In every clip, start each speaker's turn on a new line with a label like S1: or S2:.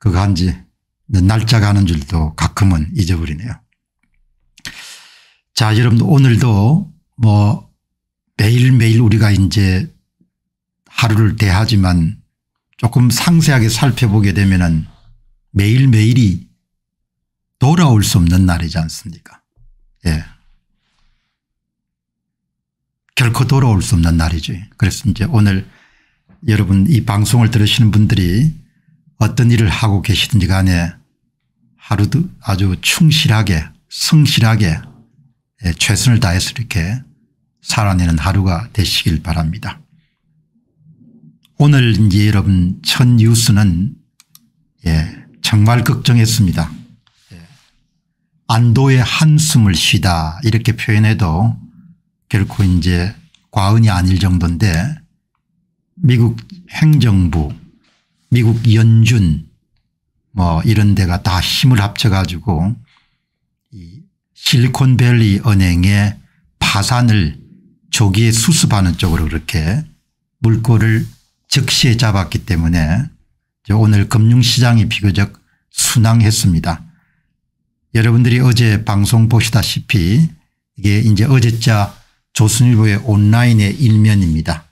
S1: 그간지 날짜 가는 줄도 가끔은 잊어버리네요. 자, 여러분 오늘도 뭐 매일매일 우리가 이제 하루를 대하지만 조금 상세하게 살펴보게 되면은 매일매일이 돌아올 수 없는 날이지 않습니까? 예. 결코 돌아올 수 없는 날이지. 그래서 이제 오늘 여러분 이 방송을 들으시는 분들이 어떤 일을 하고 계시든지 간에 하루도 아주 충실하게 성실하게 예, 최선을 다해서 이렇게 살아내는 하루가 되시길 바랍니다. 오늘 이제 여러분 첫 뉴스는 예, 정말 걱정했습니다. 예, 안도의 한숨을 쉬다 이렇게 표현해도 결코 이제 과언이 아닐 정도인데 미국 행정부 미국 연준 뭐 이런 데가 다 힘을 합쳐가지고 이 실리콘밸리 은행의 파산을 조기에 수습하는 쪽으로 그렇게 물꼬를 즉시에 잡았기 때문에 오늘 금융시장이 비교적 순항했습니다. 여러분들이 어제 방송 보시다시피 이게 이제 어제자 조선일보의 온라인의 일면입니다.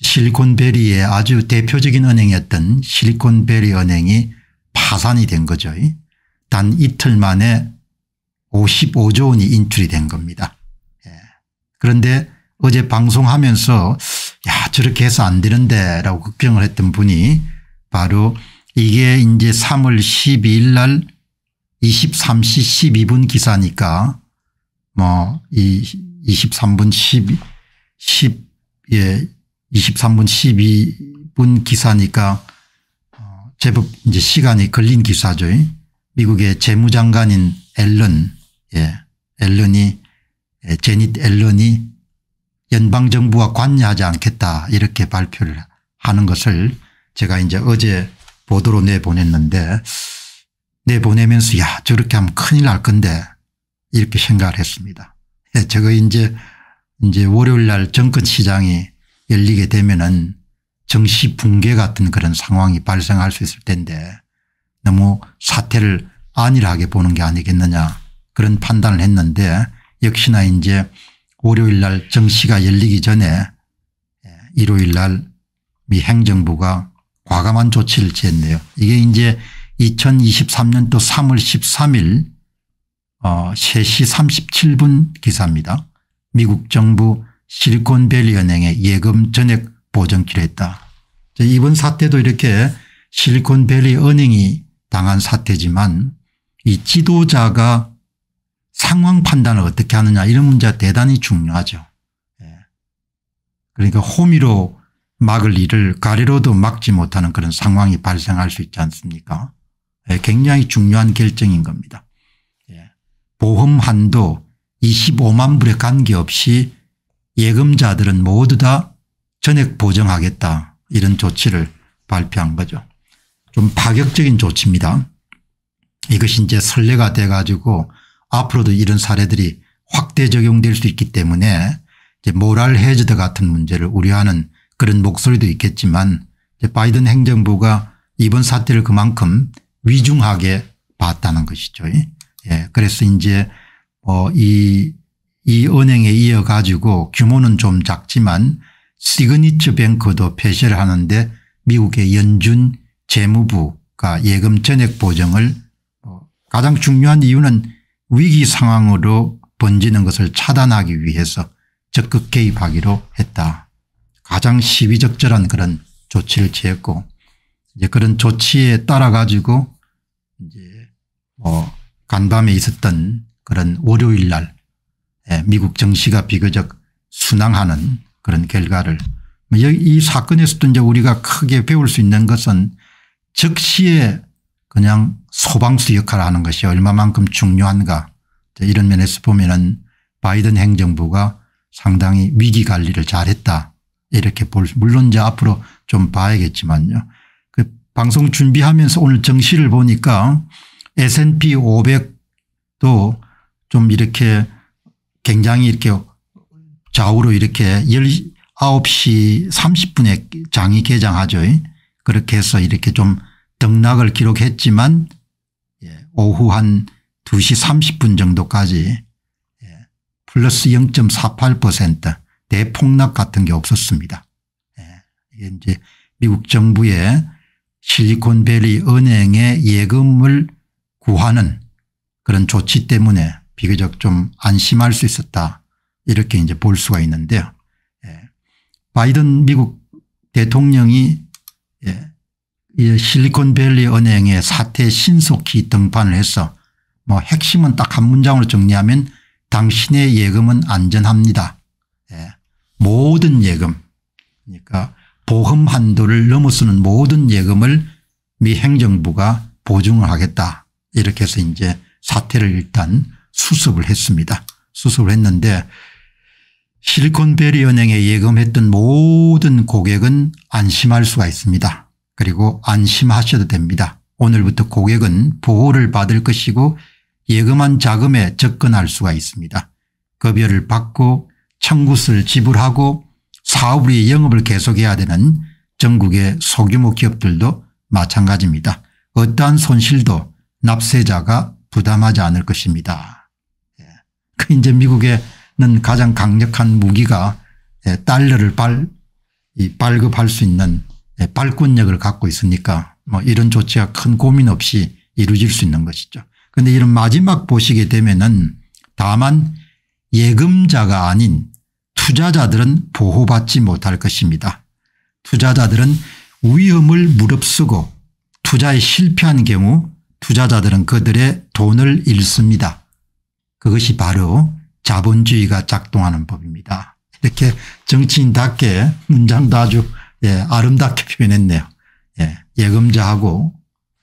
S1: 실리콘밸리의 아주 대표적인 은행이었던 실리콘밸리 은행이 파산이 된 거죠. 단 이틀 만에 55조 원이 인출이 된 겁니다. 예. 그런데 어제 방송하면서 야 저렇게 해서 안 되는데 라고 걱정을 했던 분이 바로 이게 이제 3월 12일 날 23시 12분 기사니까 뭐이 23분 12, 10, 예, 23분 12분 기사니까 어, 제법 이제 시간이 걸린 기사죠. 미국의 재무장관인 앨런, 예, 앨런이 예, 제닛 앨런이 연방정부와 관여하지 않겠다 이렇게 발표를 하는 것을 제가 이제 어제 보도로 내보냈는데 내보내면서 야 저렇게 하면 큰일 날 건데 이렇게 생각을 했습니다. 예, 저거 이제 이제 월요일 날 정권 시장이 열리게 되면은 정시 붕괴 같은 그런 상황이 발생할 수 있을 텐데 너무 사태를 안일하게 보는 게 아니겠느냐 그런 판단을 했는데 역시나 이제 월요일 날 정시가 열리기 전에 예, 일요일 날 미 행정부가 과감한 조치를 취했네요. 이게 이제 2023년도 3월 13일 어 3시 37분 기사입니다. 미국 정부 실리콘밸리 은행에 예금 전액 보증키를 했다. 이번 사태도 이렇게 실리콘밸리 은행이 당한 사태지만 이 지도자가 상황 판단을 어떻게 하느냐 이런 문제가 대단히 중요하죠. 예. 그러니까 호미로 막을 일을 가리로도 막지 못하는 그런 상황이 발생할 수 있지 않습니까 예, 굉장히 중요한 결정인 겁니다. 예. 보험 한도 25만 불에 관계없이 예금자들은 모두 다 전액 보정하겠다 이런 조치를 발표한 거죠. 좀 파격적인 조치입니다. 이것이 이제 선례가 돼 가지고 앞으로도 이런 사례들이 확대 적용될 수 있기 때문에 이제 모랄 해저드 같은 문제를 우려하는 그런 목소리도 있겠지만 바이든 행정부가 이번 사태를 그만큼 위중하게 봤다는 것이죠. 예. 그래서 이제 어이 뭐이 은행에 이어가지고 규모는 좀 작지만 시그니처 뱅크도 폐쇄를 하는데 미국의 연준 재무부가 예금 전액 보정을 어, 가장 중요한 이유는 위기 상황으로 번지는 것을 차단하기 위해서 적극 개입하기로 했다. 가장 시비적절한 그런 조치를 취했고 이제 그런 조치에 따라 가지고 이제 뭐 간밤에 있었던 그런 월요일 날 예, 미국 정시가 비교적 순항하는 그런 결과를 뭐 이 사건에서도 이제 우리가 크게 배울 수 있는 것은 즉시에 그냥 소방수 역할을 하는 것이 얼마만큼 중요한가 이런 면에서 보면은 바이든 행정부가 상당히 위기 관리를 잘했다 이렇게 볼 수. 물론 이제 앞으로 좀 봐야겠지만요. 그 방송 준비하면서 오늘 정시를 보니까 S&P 500도 좀 이렇게 굉장히 이렇게 좌우로 이렇게 19시 30분에 장이 개장하죠. 그렇게 해서 이렇게 좀 등락을 기록했지만 예, 오후 한 2시 30분 정도까지 예, 플러스 0.48% 대폭락 같은 게 없었습니다. 예, 이게 이제 미국 정부의 실리콘밸리 은행의 예금을 구하는 그런 조치 때문에 비교적 좀 안심할 수 있었다 이렇게 이제 볼 수가 있는데요. 예. 바이든 미국 대통령이 예. 이 실리콘밸리 은행의 사태 신속히 등판을 해서 뭐 핵심은 딱 한 문장으로 정리하면 당신의 예금은 안전합니다. 예. 모든 예금 그러니까 보험 한도를 넘어서는 모든 예금을 미 행정부가 보증을 하겠다 이렇게 해서 이제 사태를 일단 수습을 했습니다. 수습을 했는데 실리콘베리 은행에 예금했던 모든 고객은 안심할 수가 있습니다. 그리고 안심하셔도 됩니다. 오늘부터 고객은 보호를 받을 것이고 예금한 자금에 접근할 수가 있습니다. 급여를 받고 청구수를 지불하고 사업의 영업을 계속해야 되는 전국의 소규모 기업들도 마찬가지입니다. 어떠한 손실도 납세자가 부담하지 않을 것입니다. 그 이제 미국에는 가장 강력한 무기가 예, 달러를 발, 발급할 수 있는 예, 발권력을 갖고 있으니까 뭐 이런 조치가 큰 고민 없이 이루어질 수 있는 것이죠. 그런데 이런 마지막 보시게 되면은 다만 예금자가 아닌 투자자들은 보호받지 못할 것입니다. 투자자들은 위험을 무릅쓰고 투자에 실패한 경우 투자자들은 그들의 돈을 잃습니다. 그것이 바로 자본주의가 작동하는 법입니다. 이렇게 정치인답게 문장도 아주 예, 아름답게 표현했네요. 예, 금자하고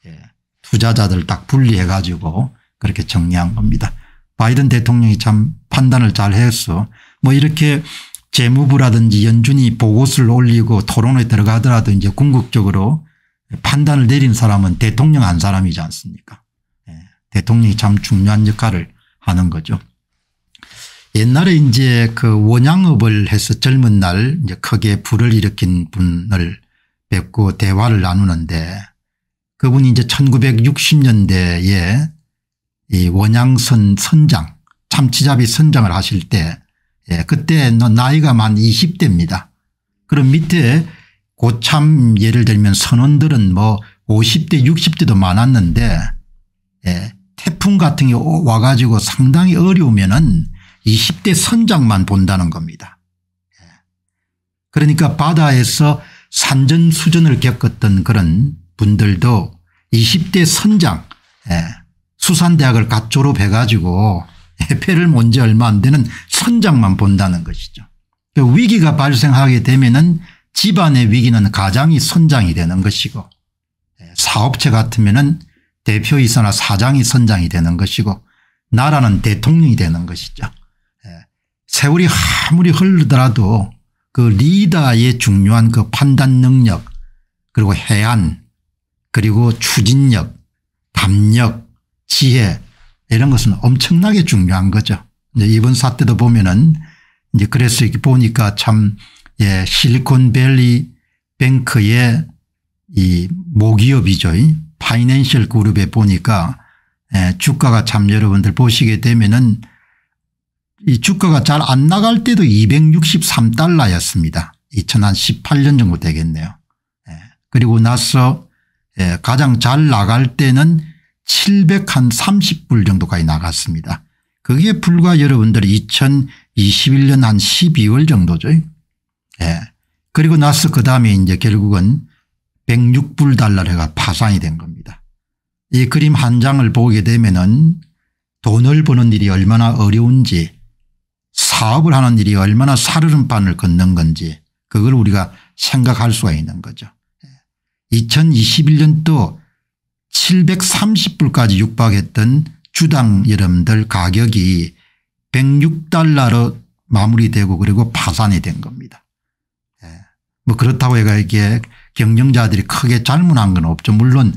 S1: 예, 투자자들 딱 분리해 가지고 그렇게 정리한 겁니다. 바이든 대통령이 참 판단을 잘 했어. 뭐 이렇게 재무부라든지 연준이 보고서를 올리고 토론에 들어가더라도 이제 궁극적으로 판단을 내린 사람은 대통령 한 사람이지 않습니까? 예, 대통령이 참 중요한 역할을 하는 거죠. 옛날에 이제 그 원양업을 해서 젊은 날 이제 크게 불을 일으킨 분을 뵙고 대화를 나누는데 그분이 이제 1960년대에 이 원양선 선장 참치잡이 선장을 하실 때 예, 그때 나이가 만 20대입니다. 그럼 밑에 고참 예를 들면 선원들은 뭐 50대 60대도 많았는데 예, 태풍 같은 게 와가지고 상당히 어려우면은 20대 선장만 본다는 겁니다. 예. 그러니까 바다에서 산전수전을 겪었던 그런 분들도 20대 선장 예, 수산대학을 갓 졸업해 가지고 해패를 먼지 얼마 안 되는 선장만 본다는 것이죠. 그 위기가 발생하게 되면은 집안의 위기는 가장이 선장이 되는 것이고 예, 사업체 같으면은 대표이사나 사장이 선장이 되는 것이고 나라는 대통령이 되는 것이죠. 예. 세월이 아무리 흐르더라도 그 리더의 중요한 그 판단 능력 그리고 해안 그리고 추진력 담력 지혜 이런 것은 엄청나게 중요한 거죠. 이제 이번 사태도 보면은 이제 그래서 이렇게 보니까 참 예, 실리콘밸리 뱅크의 이 모기업이죠. 파이낸셜 그룹에 보니까 예, 주가가 참 여러분들 보시게 되면은 이 주가가 잘 안 나갈 때도 263달러였습니다. 2018년 정도 되겠네요. 예, 그리고 나서 예, 가장 잘 나갈 때는 730불 정도까지 나갔습니다. 그게 불과 여러분들 2021년 한 12월 정도죠. 예. 그리고 나서 그 다음에 이제 결국은 106불 달러가 파산이 된 겁니다. 이 그림 한 장을 보게 되면 은 돈을 버는 일이 얼마나 어려운지 사업을 하는 일이 얼마나 사르름판을 걷는 건지 그걸 우리가 생각할 수가 있는 거죠. 2021년도 예. 730불까지 육박했던 주당 여러분들 가격이 106달러로 마무리되고 그리고 파산이 된 겁니다. 예. 뭐 그렇다고 해가 이게 경영자들이 크게 잘못한 건 없죠. 물론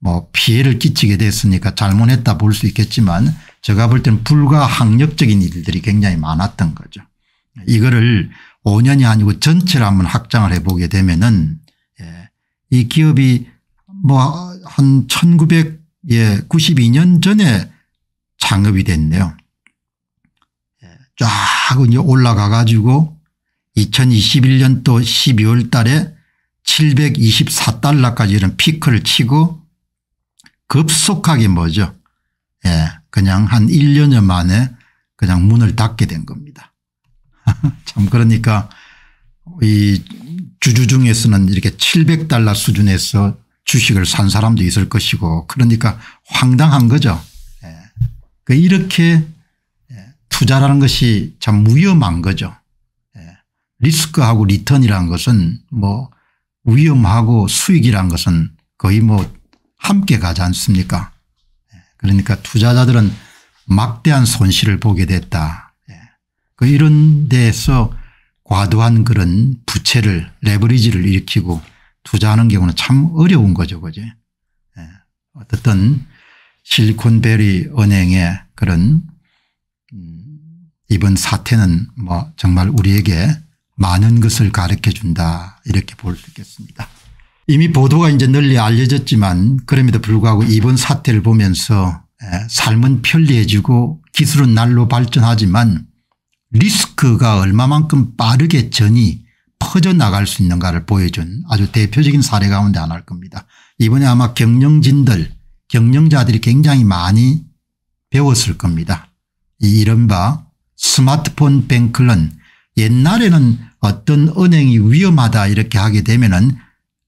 S1: 뭐 피해를 끼치게 됐으니까 잘못했다 볼 수 있겠지만 제가 볼 때는 불가항력적인 일들이 굉장히 많았던 거죠. 이거를 5년이 아니고 전체를 한번 확장을 해보게 되면은 예. 이 기업이 뭐 한 1992년 전에 창업이 됐네요. 예. 쫙 올라가 가지고 2021년도 12월 달에 724달러까지 이런 피크를 치고 급속하게 뭐죠. 예. 그냥 한 1년여 만에 그냥 문을 닫게 된 겁니다. 참 그러니까 이 주주 중에서는 이렇게 700달러 수준에서 주식을 산 사람도 있을 것이고 그러니까 황당한 거죠. 예. 그 이렇게 예, 투자라는 것이 참 위험한 거죠. 예. 리스크하고 리턴이라는 것은 뭐 위험하고 수익이란 것은 거의 뭐 함께 가지 않습니까 예, 그러니까 투자자들은 막대한 손실을 보게 됐다. 예, 그 이런 데서 과도한 그런 부채를 레버리지를 일으키고 투자하는 경우는 참 어려운 거죠. 그죠. 예, 어쨌든 실리콘밸리 은행의 그런 음, 이번 사태는 뭐 정말 우리에게 많은 것을 가르쳐 준다 이렇게 볼 수 있겠습니다. 이미 보도가 이제 널리 알려졌지만 그럼에도 불구하고 이번 사태를 보면서 삶은 편리해지고 기술은 날로 발전하지만 리스크가 얼마만큼 빠르게 전이 퍼져나갈 수 있는가를 보여준 아주 대표적인 사례 가운데 하나일 겁니다. 이번에 아마 경영진들 경영자들이 굉장히 많이 배웠을 겁니다. 이 이른바 스마트폰 뱅클런 옛날에는 어떤 은행이 위험하다 이렇게 하게 되면은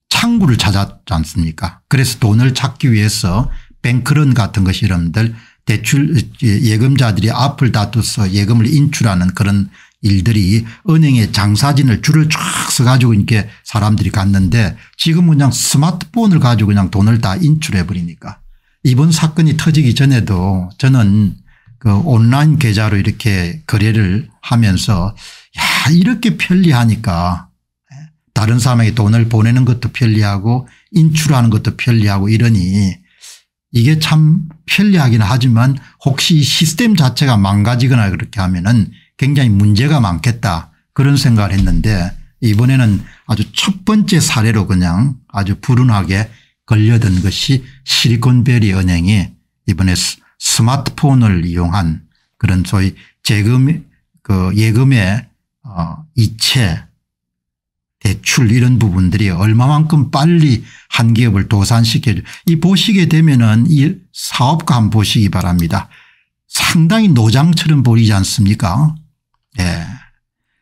S1: 창구를 찾았지 않습니까 그래서 돈을 찾기 위해서 뱅크런 같은 것이 여러분들 대출 예, 예금자들이 앞을 다투서 예금을 인출하는 그런 일들이 은행의 장사진을 줄을 쫙 서가지고 이렇게 사람들이 갔는데 지금 은 그냥 스마트폰을 가지고 그냥 돈을 다 인출해 버리니까 이번 사건이 터지기 전에도 저는 그 온라인 계좌로 이렇게 거래를 하면서 야 이렇게 편리하니까 예? 다른 사람에게 돈을 보내는 것도 편리하고 인출하는 것도 편리하고 이러니 이게 참 편리하긴 하지만 혹시 시스템 자체가 망가지거나 그렇게 하면은 굉장히 문제가 많겠다 그런 생각을 했는데 이번에는 아주 첫 번째 사례로 그냥 아주 불운하게 걸려든 것이 실리콘베리 은행이 이번에 스마트폰을 이용한 그런 소위 재금 그 예금의 어, 이체 대출 이런 부분들이 얼마만큼 빨리 한 기업을 도산시켜줘 이 보시게 되면은 이 사업가 한 보시기 바랍니다. 상당히 노장처럼 보이지 않습니까 예.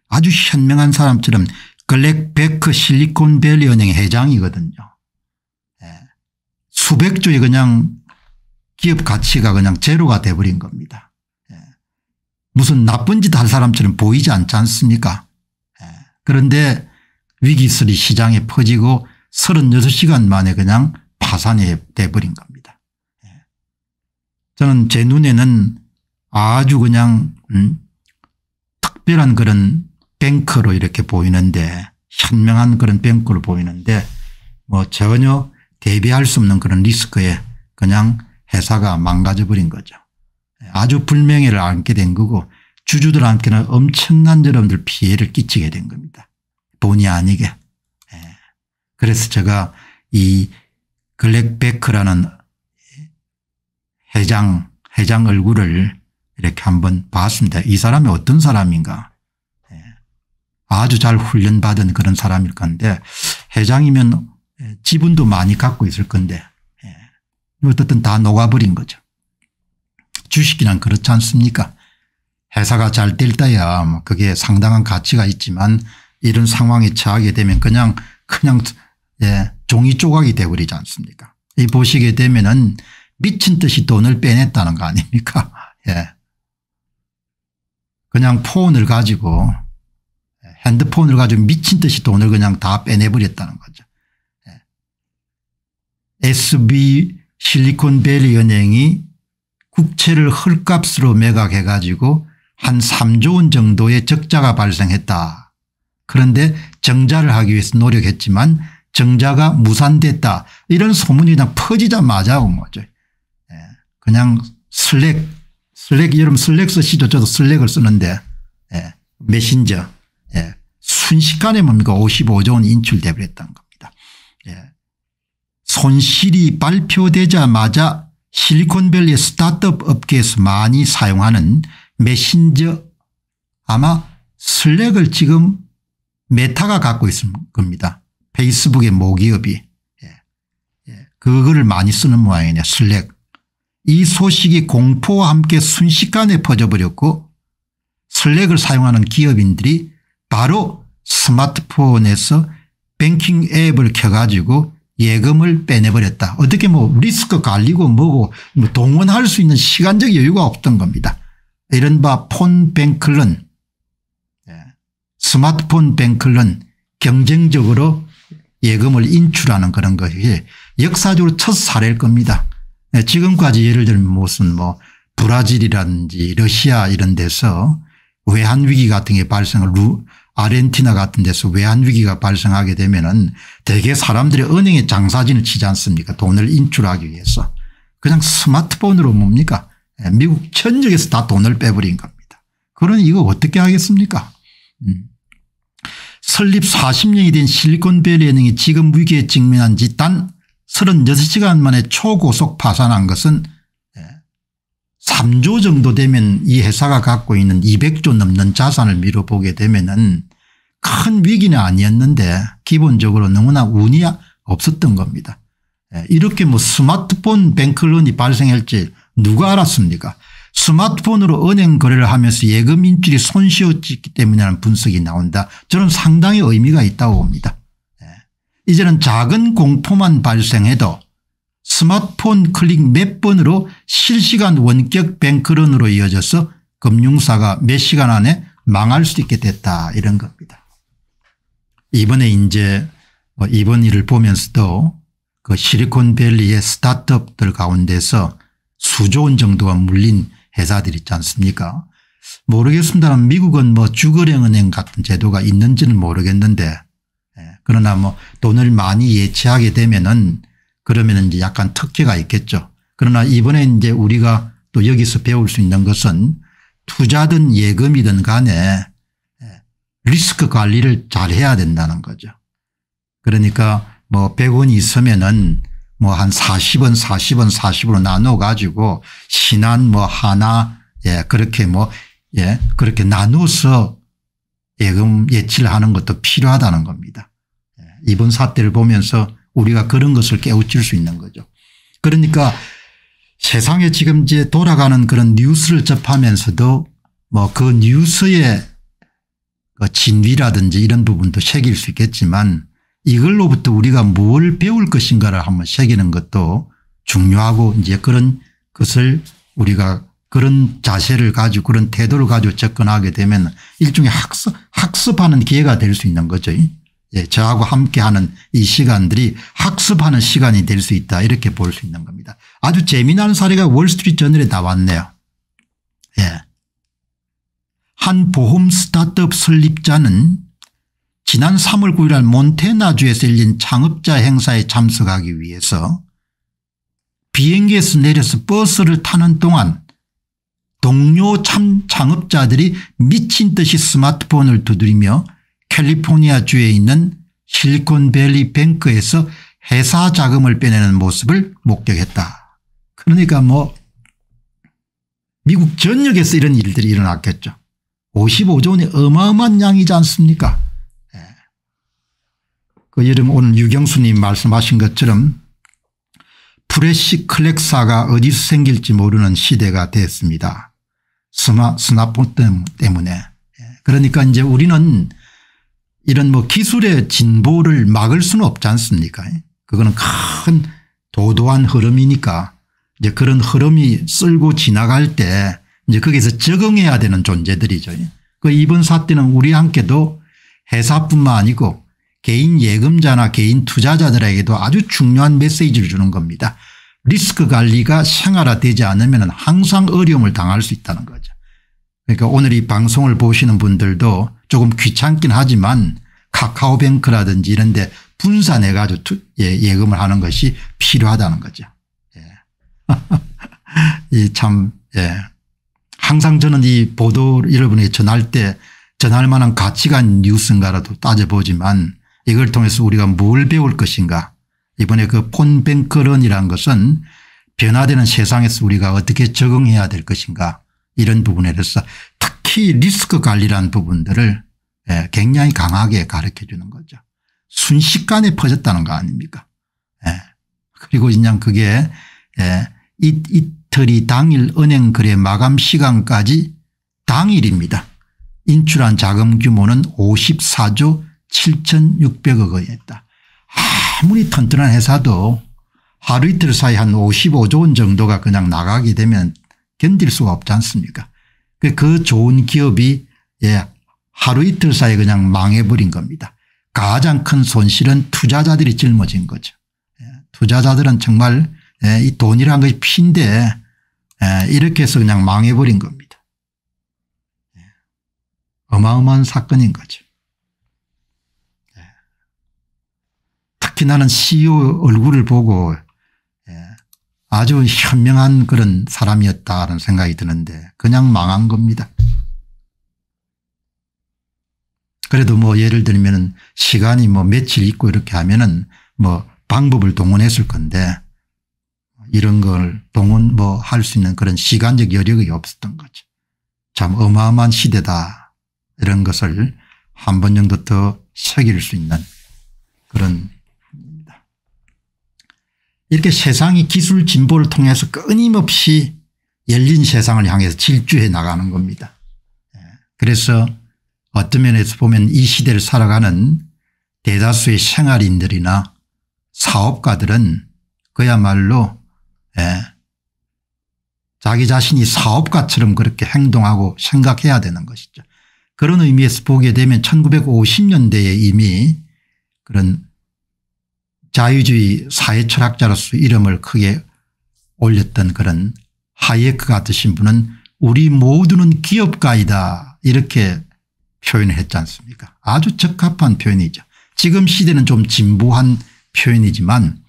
S1: 아주 현명한 사람처럼 글렉베크 실리콘밸리 은행 회장이거든요. 예. 수백 조에 그냥 기업 가치가 그냥 제로가 돼버린 겁니다. 무슨 나쁜 짓 할 사람처럼 보이지 않지 않습니까 예. 그런데 위기설이 시장에 퍼지고 36시간 만에 그냥 파산이 돼버린 겁니다. 예. 저는 제 눈에는 아주 그냥 음, 특별한 그런 뱅크로 이렇게 보이는데 현명한 그런 뱅크로 보이는데 뭐 전혀 대비할 수 없는 그런 리스크에 그냥 회사가 망가져버린 거죠. 아주 불명예를 안게 된 거고 주주들한테는 엄청난 여러분들 피해를 끼치게 된 겁니다. 본의 아니게. 예. 그래서 제가 이 글렉베크라는 회장, 회장 얼굴을 이렇게 한번 봤습니다. 이 사람이 어떤 사람인가. 예. 아주 잘 훈련받은 그런 사람일 건데 회장이면 예, 지분도 많이 갖고 있을 건데 예. 어쨌든 다 녹아버린 거죠. 주식이란 그렇지 않습니까 회사가 잘 될 때야 뭐 그게 상당한 가치가 있지만 이런 상황에 처하게 되면 그냥 그냥 예, 종이 조각이 되버리지 않습니까 이 보시게 되면 은 미친 듯이 돈을 빼냈다는 거 아닙니까 예. 그냥 폰을 가지고 예, 핸드폰을 가지고 미친 듯이 돈을 그냥 다 빼내버렸다는 거죠. SB 예. 실리콘밸리 은행이 국채를 헐값으로 매각해 가지고 한 3조 원 정도의 적자가 발생했다. 그런데 정자를 하기 위해서 노력했지만 정자가 무산됐다. 이런 소문이 그냥 퍼지자마자 온 거죠. 예, 그냥 슬랙 슬랙 여러분 슬랙 쓰시죠. 저도 슬랙을 쓰는데 예. 메신저 예. 순식간에 뭡니까 55조 원 인출돼 버렸다 겁니다. 예. 손실이 발표되자마자 실리콘밸리 스타트업 업계에서 많이 사용하는 메신저 아마 슬랙을 지금 메타가 갖고 있을 겁니다. 페이스북의 모기업이 예. 예. 그거를 많이 쓰는 모양이네요. 슬랙. 이 소식이 공포와 함께 순식간에 퍼져버렸고 슬랙을 사용하는 기업인들이 바로 스마트폰에서 뱅킹 앱을 켜가지고 예금을 빼내버렸다. 어떻게 뭐 리스크 관리고 뭐고 뭐 동원할 수 있는 시간적 여유가 없던 겁니다. 이른바 폰 뱅클런 예. 스마트폰 뱅클런 경쟁적으로 예금을 인출하는 그런 것이 역사적으로 첫 사례일 겁니다. 예, 지금까지 예를 들면 무슨 뭐 브라질이라든지 러시아 이런 데서 외환위기 같은 게 발생을 루, 아르헨티나 같은 데서 외환위기가 발생하게 되면 은 대개 사람들이 은행에 장사진을 치지 않습니까 돈을 인출하기 위해서. 그냥 스마트폰으로 뭡니까 예, 미국 전적에서다 돈을 빼버린 겁니다. 그러 이거 어떻게 하겠습니까 음. 설립 40년이 된 실리콘밸리 은행이 지금 위기에 직면한 지 단 36시간 만에 초고속 파산한 것은 3조 정도 되면 이 회사가 갖고 있는 200조 넘는 자산을 미뤄보게 되면은 큰 위기는 아니었는데 기본적으로 너무나 운이 없었던 겁니다. 예, 이렇게 뭐 스마트폰 뱅클론이 발생할지 누가 알았습니까 스마트폰으로 은행 거래를 하면서 예금 인출이 손쉬웠기 때문이라는 분석이 나온다. 저는 상당히 의미가 있다고 봅니다. 예, 이제는 작은 공포만 발생해도 스마트폰 클릭 몇 번으로 실시간 원격 뱅크런으로 이어져서 금융사가 몇 시간 안에 망할 수 있게 됐다 이런 겁니다. 이번에 이제 뭐 이번 일을 보면서도 그 실리콘밸리의 스타트업들 가운데서 수조 원 정도가 물린 회사들 있지 않습니까 모르겠습니다만 미국은 뭐 주거량은행 같은 제도가 있는지는 모르겠는데 예, 그러나 뭐 돈을 많이 예치하게 되면은 그러면 이제 약간 특혜가 있겠죠. 그러나 이번에 이제 우리가 또 여기서 배울 수 있는 것은 투자든 예금이든 간에 예, 리스크 관리를 잘 해야 된다는 거죠. 그러니까 뭐 100원이 있으면은 뭐 한 40원 40원 40으로 나눠 가지고 신한 뭐 하나 예 그렇게 뭐예 그렇게 나누서 예금 예치를 하는 것도 필요하다는 겁니다. 예, 이번 사태를 보면서 우리가 그런 것을 깨우칠 수 있는 거죠. 그러니까 세상에 지금 이제 돌아가는 그런 뉴스를 접하면서도 뭐 그 뉴스의 그 진위라든지 이런 부분도 새길 수 있겠지만 이걸로부터 우리가 뭘 배울 것인가를 한번 새기는 것도 중요하고 이제 그런 것을 우리가 그런 자세를 가지고 그런 태도를 가지고 접근하게 되면 일종의 학습, 학습하는 기회가 될 수 있는 거죠. 예, 저하고 함께하는 이 시간들이 학습하는 시간이 될 수 있다 이렇게 볼 수 있는 겁니다. 아주 재미난 사례가 월스트리트 저널에 나왔네요. 예. 한 보험 스타트업 설립자는 지난 3월 9일 날 몬테나주에서 열린 창업자 행사에 참석하기 위해서 비행기에서 내려서 버스를 타는 동안 동료 참 창업자들이 미친 듯이 스마트폰을 두드리며 캘리포니아주에 있는 실리콘밸리 뱅크에서 회사 자금을 빼내는 모습을 목격했다. 그러니까 뭐 미국 전역에서 이런 일들이 일어났겠죠. 55조 원이 어마어마한 양이지 않습니까 예. 그 여름 오늘 유경수님 말씀하신 것처럼 프레시 클렉사가 어디서 생길지 모르는 시대가 됐습니다. 스마, 스마폰 때문에. 예. 그러니까 이제 우리는 이런 뭐 기술의 진보를 막을 수는 없지 않습니까 그거는 큰 도도한 흐름이니까 이제 그런 흐름이 쓸고 지나갈 때 이제 거기서 적응해야 되는 존재들이죠. 그 이번 사태는 우리 함께도 회사뿐만 아니고 개인 예금자나 개인 투자자들에게도 아주 중요한 메시지를 주는 겁니다. 리스크 관리가 생활화되지 않으면 항상 어려움을 당할 수 있다는 거죠. 그러니까 오늘 이 방송을 보시는 분들도 조금 귀찮긴 하지만 카카오뱅크라든지 이런 데 분산해 가지고 예, 금을 하는 것이 필요하다는 거죠. 예. 참 예. 항상 저는 이 보도 여러분에게 전할 때 전할 만한 가치가 뉴스인가라도 따져보지만 이걸 통해서 우리가 뭘 배울 것인가 이번에 그 폰뱅크런이라는 것은 변화되는 세상에서 우리가 어떻게 적응해야 될 것인가 이런 부분에 대해서 특히 리스크 관리라는 부분들을 예, 굉장히 강하게 가르쳐 주는 거죠. 순식간에 퍼졌다는 거 아닙니까 예. 그리고 그냥 그게 예, 이, 이틀이 당일 은행 거래 마감 시간까지 당일입니다. 인출한 자금 규모는 54조 7,600억 원이었다. 아무리 튼튼한 회사도 하루 이틀 사이 한 55조 원 정도가 그냥 나가게 되면 견딜 수가 없지 않습니까 그, 그 좋은 기업이 예, 하루 이틀 사이에 그냥 망해버린 겁니다. 가장 큰 손실은 투자자들이 짊어진 거죠. 예, 투자자들은 정말 예, 이 돈이란 것이 피인데 예, 이렇게 해서 그냥 망해버린 겁니다. 예, 어마어마한 사건인 거죠. 예. 특히 나는 CEO 얼굴을 보고 아주 현명한 그런 사람이었다는 생각이 드는데 그냥 망한 겁니다. 그래도 뭐 예를 들면 시간이 뭐 며칠 있고 이렇게 하면은 뭐 방법을 동원했을 건데 이런 걸 동원 뭐 할 수 있는 그런 시간적 여력이 없었던 거죠. 참 어마어마한 시대다 이런 것을 한 번 정도 더 새길 수 있는 그런 이렇게 세상이 기술 진보를 통해서 끊임없이 열린 세상을 향해서 질주해 나가는 겁니다. 예. 그래서 어떤 면에서 보면 이 시대를 살아가는 대다수의 생활인들이나 사업가들은 그야말로 예, 자기 자신이 사업가처럼 그렇게 행동하고 생각해야 되는 것이죠. 그런 의미에서 보게 되면 1950년대에 이미 그런 자유주의 사회 철학자로서 이름을 크게 올렸던 그런 하이에크 같으신 분은 우리 모두는 기업가이다 이렇게 표현을 했지 않습니까 아주 적합한 표현이죠. 지금 시대는 좀 진보한 표현이지만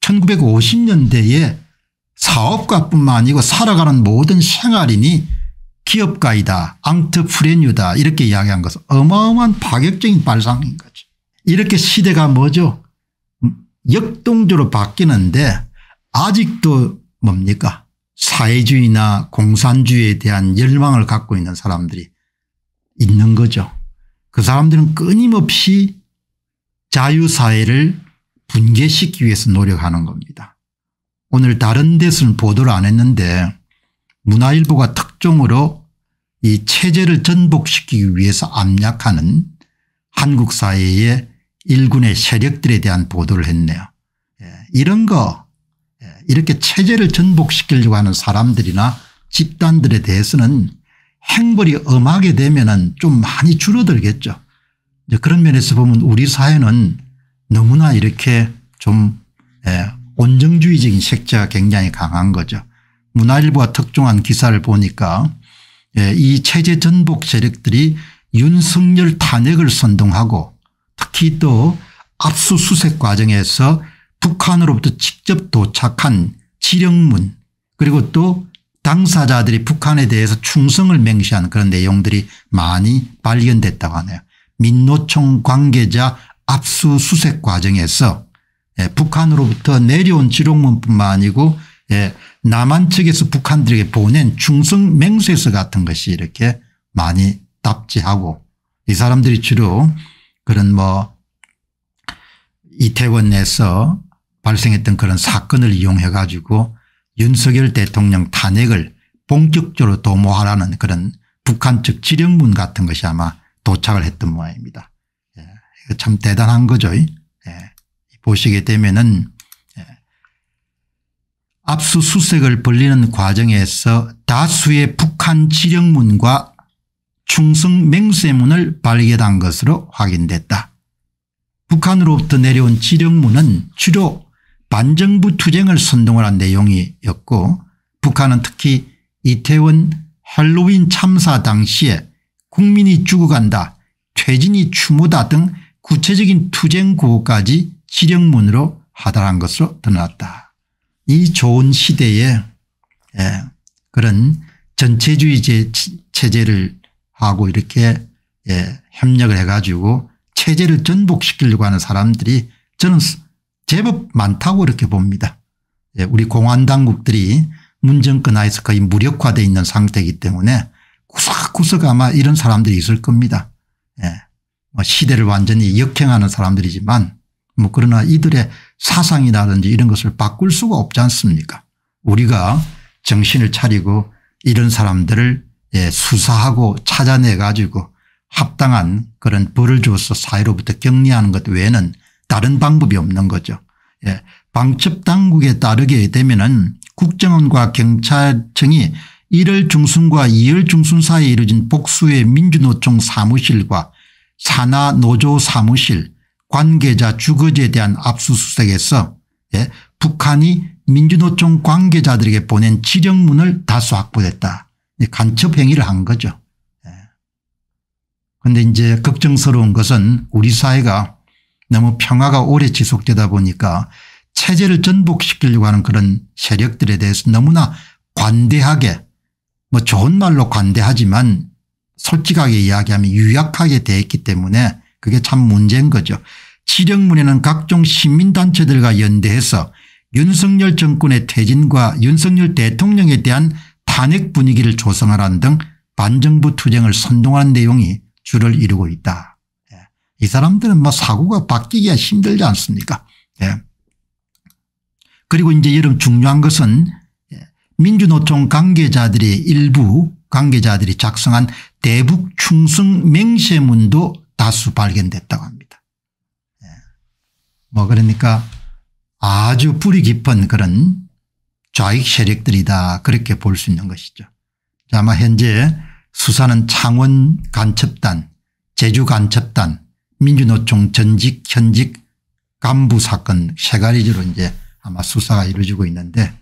S1: 1950년대에 사업가뿐만 아니고 살아가는 모든 생활인이 기업가이다 앙트프레뉴다 이렇게 이야기한 것은 어마어마한 파격적인 발상인 거죠. 이렇게 시대가 뭐죠 역동적으로 바뀌는데 아직도 뭡니까 사회주의나 공산주의에 대한 열망을 갖고 있는 사람들이 있는 거죠. 그 사람들은 끊임없이 자유사회를 붕괴시키기 위해서 노력하는 겁니다. 오늘 다른 데서는 보도를 안 했는데 문화일보가 특종으로 이 체제를 전복시키기 위해서 압력하는 한국 사회의 일군의 세력들에 대한 보도를 했네요. 예, 이런 거 예, 이렇게 체제를 전복시키려고 하는 사람들이나 집단들에 대해서는 행벌이 엄하게 되면 좀 많이 줄어들겠죠. 그런 면에서 보면 우리 사회는 너무나 이렇게 좀 예, 온정주의적인 색채가 굉장히 강한 거죠. 문화일보가 특종한 기사를 보니까 이 체제 전복 세력들이 윤석열 탄핵을 선동하고 기도 압수수색 과정에서 북한으로부터 직접 도착한 지령문 그리고 또 당사자들이 북한에 대해서 충성을 맹시한 그런 내용들이 많이 발견됐다고 하네요. 민노총 관계자 압수수색 과정에서 예, 북한으로부터 내려온 지령문뿐만 아니고 예, 남한 측에서 북한들에게 보낸 충성 맹세서 같은 것이 이렇게 많이 답지하고 이 사람들이 주로 그런 뭐 이태원에서 발생했던 그런 사건을 이용해 가지고 윤석열 대통령 탄핵을 본격적으로 도모하라는 그런 북한 측 지령문 같은 것이 아마 도착을 했던 모양입니다. 예. 참 대단한 거죠. 예. 보시게 되면은 예. 압수수색을 벌리는 과정에서 다수의 북한 지령문과 충성 맹세 문을 발견한 것으로 확인됐다. 북한으로부터 내려온 지령문은 주로 반정부 투쟁을 선동을 한 내용이었고 북한은 특히 이태원 할로윈 참사 당시에 국민이 죽어간다 퇴진이 추모다 등 구체적인 투쟁 구호까지 지령문으로 하달한 것으로 드러났다. 이 좋은 시대에 예, 그런 전체주의 체제를 하고 이렇게 예, 협력을 해가지고 체제를 전복시키려고 하는 사람들이 저는 제법 많다고 이렇게 봅니다. 예, 우리 공안 당국들이 문정권 하에서 거의 무력화되어 있는 상태이기 때문에 구석구석 아마 이런 사람들이 있을 겁니다. 예, 뭐 시대를 완전히 역행하는 사람들이지만 뭐 그러나 이들의 사상이라든지 이런 것을 바꿀 수가 없지 않습니까 우리가 정신을 차리고 이런 사람들을 예, 수사하고 찾아내 가지고 합당한 그런 벌을 주어서 사회로부터 격리하는 것 외에는 다른 방법이 없는 거죠. 예, 방첩당국에 따르게 되면 은 국정원과 경찰청이 1월 중순과 2월 중순 사이에 이루어진 복수의 민주노총 사무실과 산하 노조 사무실 관계자 주거지에 대한 압수수색에서 예, 북한이 민주노총 관계자들에게 보낸 지령문을 다수 확보했다. 간첩행위를 한 거죠. 그런데 예. 이제 걱정스러운 것은 우리 사회가 너무 평화가 오래 지속되다 보니까 체제를 전복시키려고 하는 그런 세력들에 대해서 너무나 관대하게 뭐 좋은 말로 관대하지만 솔직하게 이야기하면 유약하게 대했기 때문에 그게 참 문제인 거죠. 지령문에는 각종 시민단체들과 연대해서 윤석열 정권의 퇴진과 윤석열 대통령에 대한 탄핵 분위기를 조성하라는 등 반정부 투쟁을 선동하는 내용이 주를 이루고 있다. 예. 이 사람들은 뭐 사고가 바뀌기가 힘들지 않습니까 예. 그리고 이제 여름 중요한 것은 예, 민주노총 관계자들의 일부 관계자들이 작성한 대북 충성 맹세문도 다수 발견됐다고 합니다. 예. 뭐 그러니까 아주 뿌리 깊은 그런 좌익 세력들이다 그렇게 볼 수 있는 것이죠. 아마 현재 수사는 창원 간첩단 제주 간첩단 민주노총 전직 현직 간부 사건 세 가지로 이제 아마 수사가 이루어지고 있는데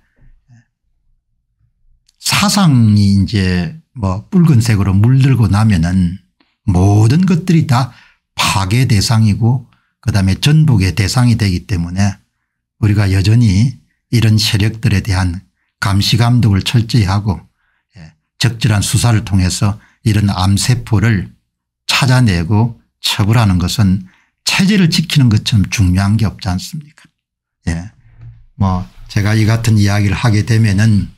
S1: 사상이 이제 뭐 붉은색으로 물들고 나면은 모든 것들이 다 파괴 대상이고 그다음에 전복의 대상이 되기 때문에 우리가 여전히 이런 세력들에 대한 감시감독을 철저히 하고 예, 적절한 수사를 통해서 이런 암세포를 찾아내고 처벌하는 것은 체제를 지키는 것처럼 중요한 게 없지 않습니까 예. 뭐 제가 이 같은 이야기를 하게 되면은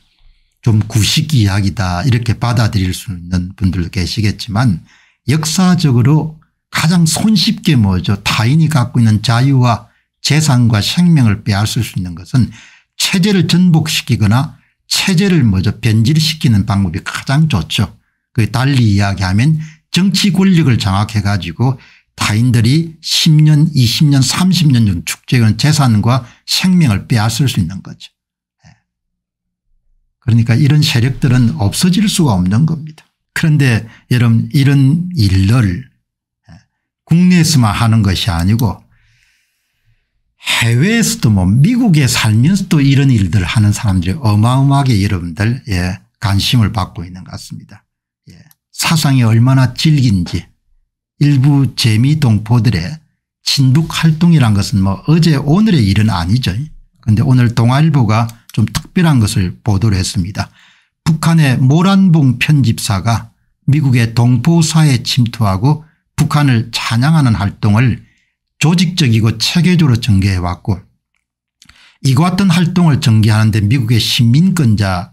S1: 좀 구식 이야기다 이렇게 받아들일 수 있는 분들도 계시겠지만 역사적으로 가장 손쉽게 뭐죠 타인이 갖고 있는 자유와 재산과 생명을 빼앗을 수 있는 것은 체제를 전복시키거나 체제를 먼저 변질시키는 방법이 가장 좋죠. 그 달리 이야기하면 정치 권력을 장악해 가지고 타인들이 10년 20년 30년 중 축제한 재산과 생명을 빼앗을 수 있는 거죠. 예. 그러니까 이런 세력들은 없어질 수가 없는 겁니다. 그런데 여러분 이런 일을 예, 국내에서만 하는 것이 아니고 해외에서도 뭐 미국에 살면서도 이런 일들 하는 사람들이 어마어마하게 여러분들 예, 관심을 받고 있는 것 같습니다. 예, 사상이 얼마나 질긴지 일부 재미 동포들의 친북 활동이란 것은 뭐 어제 오늘의 일은 아니죠. 그런데 오늘 동아일보가 좀 특별한 것을 보도를 했습니다. 북한의 모란봉 편집사가 미국의 동포사에 침투하고 북한을 찬양하는 활동을 조직적이고 체계적으로 전개해 왔고 이와 같은 활동을 전개하는데 미국의 시민권자인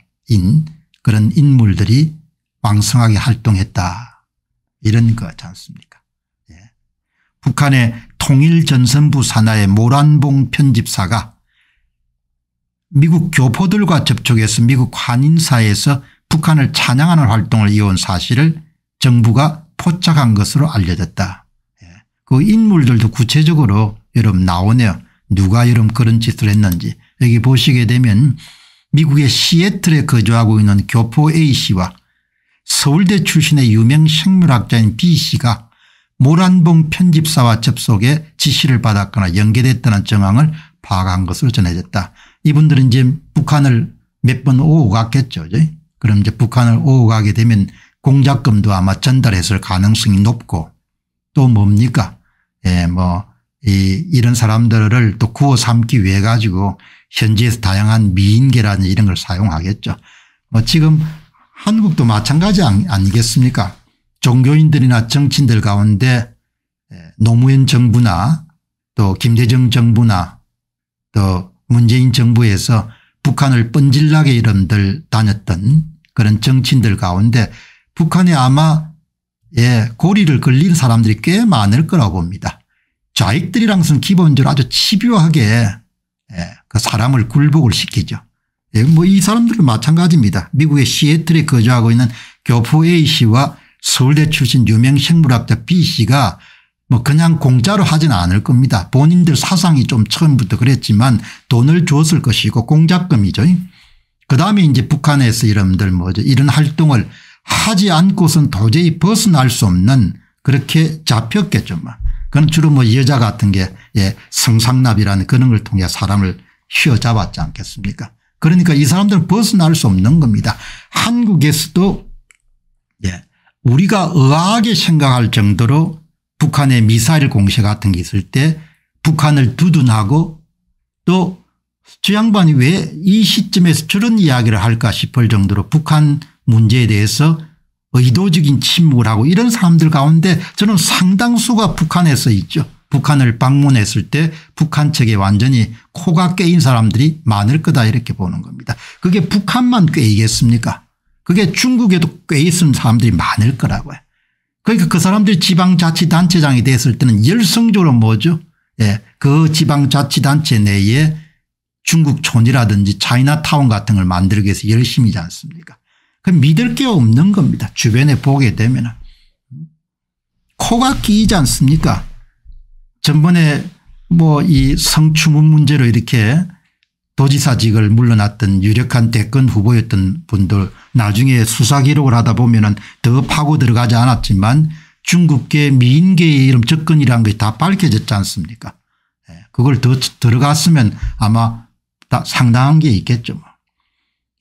S1: 그런 인물들이 왕성하게 활동했다 이런 거지 않습니까 예. 북한의 통일전선부 산하의 모란봉 편집사가 미국 교포들과 접촉해서 미국 한인사에서 북한을 찬양하는 활동을 이어온 사실을 정부가 포착한 것으로 알려졌다. 그 인물들도 구체적으로 여러분 나오네요. 누가 여러분 그런 짓을 했는지 여기 보시게 되면 미국의 시애틀에 거주하고 있는 교포 A씨와 서울대 출신의 유명 생물학자인 B씨가 모란봉 편집사와 접속해 지시를 받았거나 연계됐다는 정황을 파악한 것으로 전해졌다. 이분들은 이제 북한을 몇 번 오고 갔겠죠. 그럼 이제 북한을 오고 가게 되면 공작금도 아마 전달했을 가능성이 높고 또 뭡니까 예, 뭐, 이, 이런 사람들을 또 구워 삼기 위해 가지고 현지에서 다양한 미인계라는 이런 걸 사용하겠죠. 뭐 지금 한국도 마찬가지 아니, 겠습니까 종교인들이나 정치인들 가운데 예, 노무현 정부나 또 김대중 정부나 또 문재인 정부에서 북한을 뻔질나게 이름들 다녔던 그런 정치인들 가운데 북한에 아마 예, 고리를 걸린 사람들이 꽤 많을 거라고 봅니다. 좌익들이랑 선 기본적으로 아주 집요하게 예, 그 사람을 굴복을 시키죠. 예, 뭐이 사람들은 마찬가지입니다. 미국의 시애틀에 거주하고 있는 교포 A 씨와 서울대 출신 유명 생물학자 B 씨가 뭐 그냥 공짜로 하진 않을 겁니다. 본인들 사상이 좀 처음부터 그랬지만 돈을 줬을 것이고 공작금이죠. 그다음에 이제 북한에서 여러분들 뭐 이런 활동을 하지 않고선 도저히 벗어날 수 없는 그렇게 잡혔겠죠. 뭐. 그건 주로 뭐 여자 같은 게 예, 성상납이라는 그런 걸 통해 사람을 휘어잡았지 않겠습니까 그러니까 이 사람들은 벗어날 수 없는 겁니다. 한국에서도 예, 우리가 의아하게 생각할 정도로 북한의 미사일 공세 같은 게 있을 때 북한을 두둔하고 또저 양반이 왜 이 시점에서 저런 이야기를 할까 싶을 정도로 북한 문제에 대해서 의도적인 침묵을 하고 이런 사람들 가운데 저는 상당수가 북한에서 있죠. 북한을 방문했을 때 북한 측에 완전히 코가 깨인 사람들이 많을 거다 이렇게 보는 겁니다. 그게 북한만 꿰이겠습니까 그게 중국에도 꿰있는 사람들이 많을 거라고요. 그러니까 그 사람들이 지방자치단체장이 됐을 때는 열성적으로 뭐죠 예, 그 지방자치단체 내에 중국촌이라든지 차이나타운 같은 걸 만들기 위해서 열심이지 않습니까 그 믿을 게 없는 겁니다. 주변에 보게 되면. 코가 끼이지 않습니까? 전번에 뭐 이 성추문 문제로 이렇게 도지사직을 물러났던 유력한 대권 후보였던 분들 나중에 수사 기록을 하다 보면 은더 파고 들어가지 않았지만 중국계 미인계의 이런 접근이라는 것이 다 밝혀졌지 않습니까 예, 그걸 더 들어갔으면 아마 다 상당한 게 있겠죠. 뭐.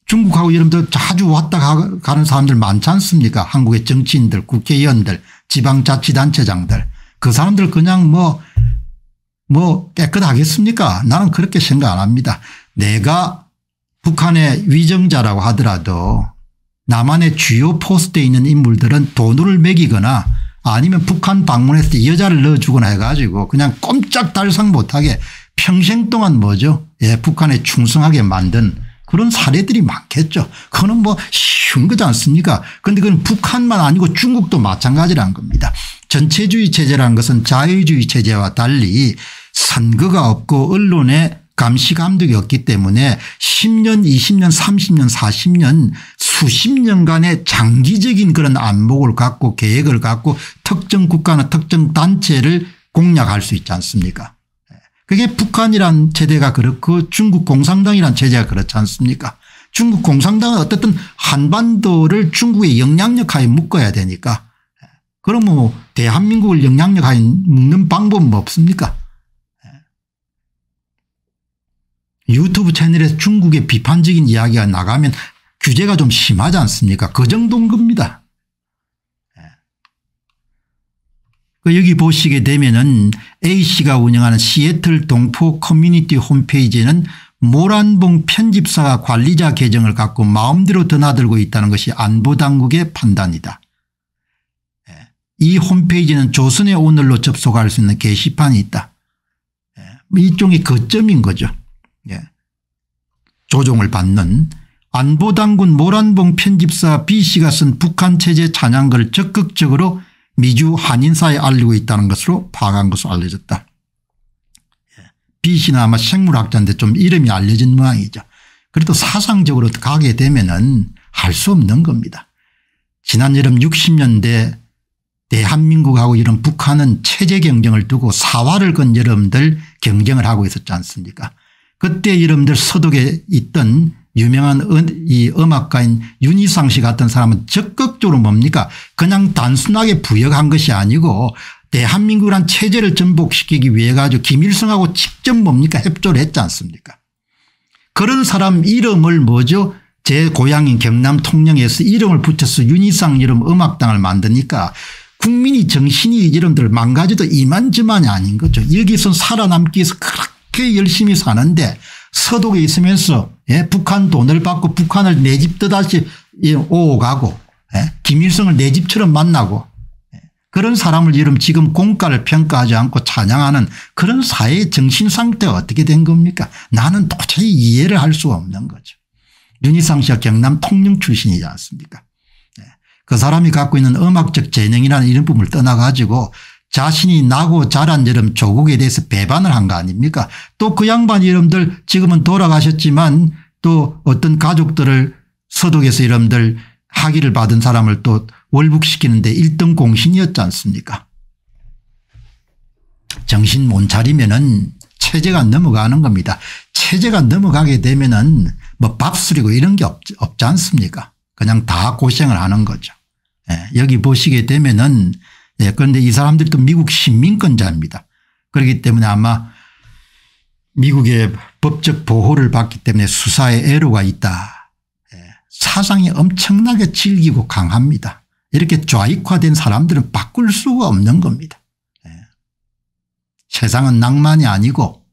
S1: 중국하고 여러분들 자주 왔다 가는 사람들 많지 않습니까 한국의 정치인들 국회의원들 지방자치단체장들 그 사람들 그냥 뭐뭐 뭐 깨끗하겠습니까 나는 그렇게 생각 안 합니다. 내가 북한의 위정자라고 하더라도 남한의 주요 포스트에 있는 인물들은 돈을 매기거나 아니면 북한 방문했을 때 여자를 넣어주거나 해가지고 그냥 꼼짝달싹 못하게 평생 동안 뭐죠 예, 북한에 충성하게 만든 그런 사례들이 많겠죠. 그거는 뭐 쉬운 거지 않습니까 그런데 그건 북한만 아니고 중국도 마찬가지라 겁니다. 전체주의 체제라 것은 자유주의 체제와 달리 선거가 없고 언론의 감시 감독이 없기 때문에 10년 20년 30년 40년 수십 년간의 장기적인 그런 안목을 갖고 계획을 갖고 특정 국가나 특정 단체를 공략할 수 있지 않습니까 그게 북한이란 체제가 그렇고 그 중국 공산당이란 체제가 그렇지 않습니까 중국 공산당은 어쨌든 한반도를 중국의 영향력 하에 묶어야 되니까 그러면 뭐 대한민국을 영향력 하에 묶는 방법은 뭐 없습니까 유튜브 채널에서 중국의 비판적인 이야기가 나가면 규제가 좀 심하지 않습니까 그 정도인 겁니다. 그 여기 보시게 되면은 A씨가 운영하는 시애틀 동포 커뮤니티 홈페이지에는 모란봉 편집사가 관리자 계정을 갖고 마음대로 드나들고 있다는 것이 안보당국의 판단이다. 예, 이 홈페이지는 조선의 오늘로 접속할 수 있는 게시판이 있다. 예, 뭐 일종의 거점인 거죠. 예, 조종을 받는 안보당군 모란봉 편집사 B씨가 쓴 북한 체제 찬양글 적극적으로 미주 한인사에 알리고 있다는 것으로 파악한 것으로 알려졌다. 빛이나 아마 생물학자인데 좀 이름이 알려진 모양이죠. 그래도 사상적으로 가게 되면은 할 수 없는 겁니다. 지난 여름 60년대 대한민국하고 이런 북한은 체제 경쟁을 두고 사활을 건 여러분들 경쟁을 하고 있었지 않습니까 그때 여러분들 서독에 있던 유명한 이 음악가인 윤희상 씨 같은 사람은 적극적으로 뭡니까 그냥 단순하게 부역한 것이 아니고 대한민국이란 체제를 전복시키기 위해 가지고 김일성하고 직접 뭡니까 협조를 했지 않습니까 그런 사람 이름을 뭐죠 제 고향인 경남 통영에서 이름을 붙여서 윤희상 이름 음악당을 만드니까 국민이 정신이 이름들 망가지도 이만저만이 아닌 거죠. 여기서 살아남기 위해서 그렇게 열심히 사는데 서독에 있으면서 예, 북한 돈을 받고 북한을 내 집 떠다시 오가고 예, 김일성을 내 집처럼 만나고 예, 그런 사람을 이름 지금 공가를 평가하지 않고 찬양하는 그런 사회의 정신 상태가 어떻게 된 겁니까 나는 도저히 이해를 할 수가 없는 거죠. 윤희상 씨가 경남 통영 출신이지 않습니까 예, 그 사람이 갖고 있는 음악적 재능이라는 이름품을 떠나가지고 자신이 나고 자란 여름 조국에 대해서 배반을 한 거 아닙니까 또 그 양반 이름들 지금은 돌아가셨지만 또 어떤 가족들을 서독에서 이름들 학위를 받은 사람을 또 월북시키는데 1등 공신이었지 않습니까 정신 못 차리면은 체제가 넘어가는 겁니다. 체제가 넘어가게 되면은 뭐 밥수리고 이런 게 없, 없지 않습니까 그냥 다 고생을 하는 거죠. 예. 여기 보시게 되면은 예, 그런데 이사람들도 미국 시민권자입니다. 그렇기 때문에 아마 미국의 법적 보호를 받기 때문에 수사에 애로가 있다. 예, 사상이 엄청나게 질기고 강합니다. 이렇게 좌익화된 사람들은 바꿀 수가 없는 겁니다. 예. 세상은 낭만이 아니고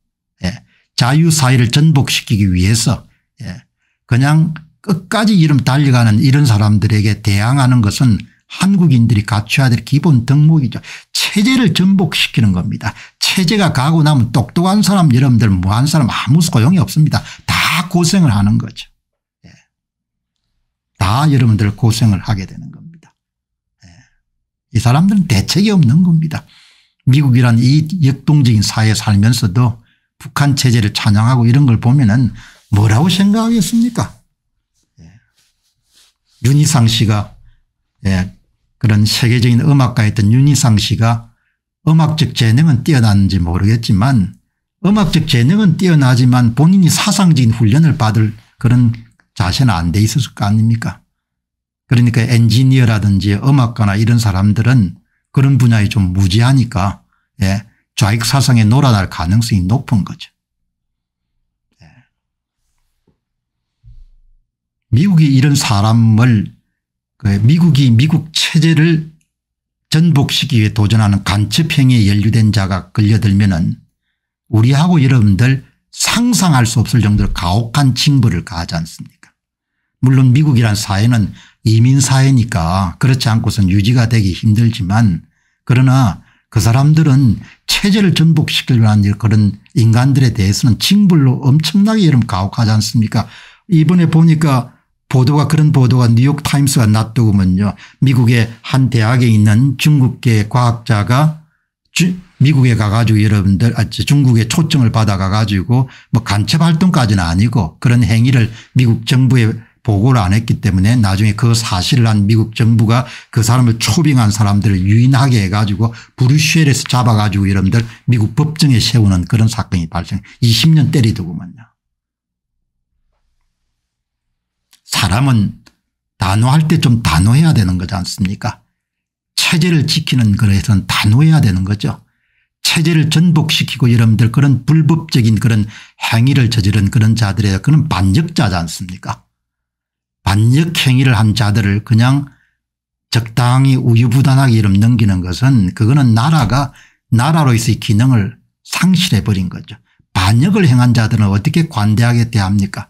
S1: 예, 자유사회를 전복시키기 위해서 예, 그냥 끝까지 이름 달려가는 이런 사람들에게 대항하는 것은 한국인들이 갖춰야 될 기본 덕목이죠. 체제를 전복시키는 겁니다. 체제가 가고 나면 똑똑한 사람 여러분들 무한 사람 아무 소용이 없습니다. 다 고생을 하는 거죠. 예. 다 여러분들 고생을 하게 되는 겁니다. 예. 이 사람들은 대책이 없는 겁니다. 미국이란 이 역동적인 사회에 살면서도 북한 체제를 찬양하고 이런 걸 보면 은 뭐라고 생각하겠습니까 예. 윤희상 씨가 예, 그런 세계적인 음악가였던 윤희상 씨가 음악적 재능은 뛰어났는지 모르겠지만 음악적 재능은 뛰어나지만 본인이 사상적인 훈련을 받을 그런 자세는 안 돼 있었을 거 아닙니까 그러니까 엔지니어라든지 음악가나 이런 사람들은 그런 분야에 좀 무지하니까 예, 좌익 사상에 놀아날 가능성이 높은 거죠. 예. 미국이 이런 사람을 그 미국이 미국 체제를 전복시기 키 위해 도전하는 간첩행위에 연루된 자가 걸려들면은 우리하고 여러분들 상상할 수 없을 정도로 가혹한 징벌을 가하지 않습니까 물론 미국이란 사회는 이민사회니까 그렇지 않고선 유지가 되기 힘들지만 그러나 그 사람들은 체제를 전복시키려는 그런 인간들에 대해서는 징벌로 엄청나게 여름 가혹하지 않습니까 이번에 보니까 보도가 그런 보도가 뉴욕타임스가 놨더구먼요. 미국의 한 대학에 있는 중국계 과학자가 주, 미국에 가가지고 여러분들 아, 중국의 초청을 받아가가지고 뭐 간첩 활동까지는 아니고 그런 행위를 미국 정부에 보고를 안 했기 때문에 나중에 그 사실을 한 미국 정부가 그 사람을 초빙한 사람들을 유인하게 해가지고 브루셀에서 잡아가지고 여러분들 미국 법정에 세우는 그런 사건이 발생 20년 때리더구먼요. 사람은 단호할 때 좀 단호해야 되는 거지 않습니까 체제를 지키는 거에선 단호해야 되는 거죠. 체제를 전복시키고 여러분들 그런 불법적인 그런 행위를 저지른 그런 자들에 그런 반역자지 않습니까 반역 행위를 한 자들을 그냥 적당히 우유부단하게 이름 넘기는 것은 그거는 나라가 나라로서의 기능을 상실해 버린 거죠. 반역을 행한 자들은 어떻게 관대하게 대합니까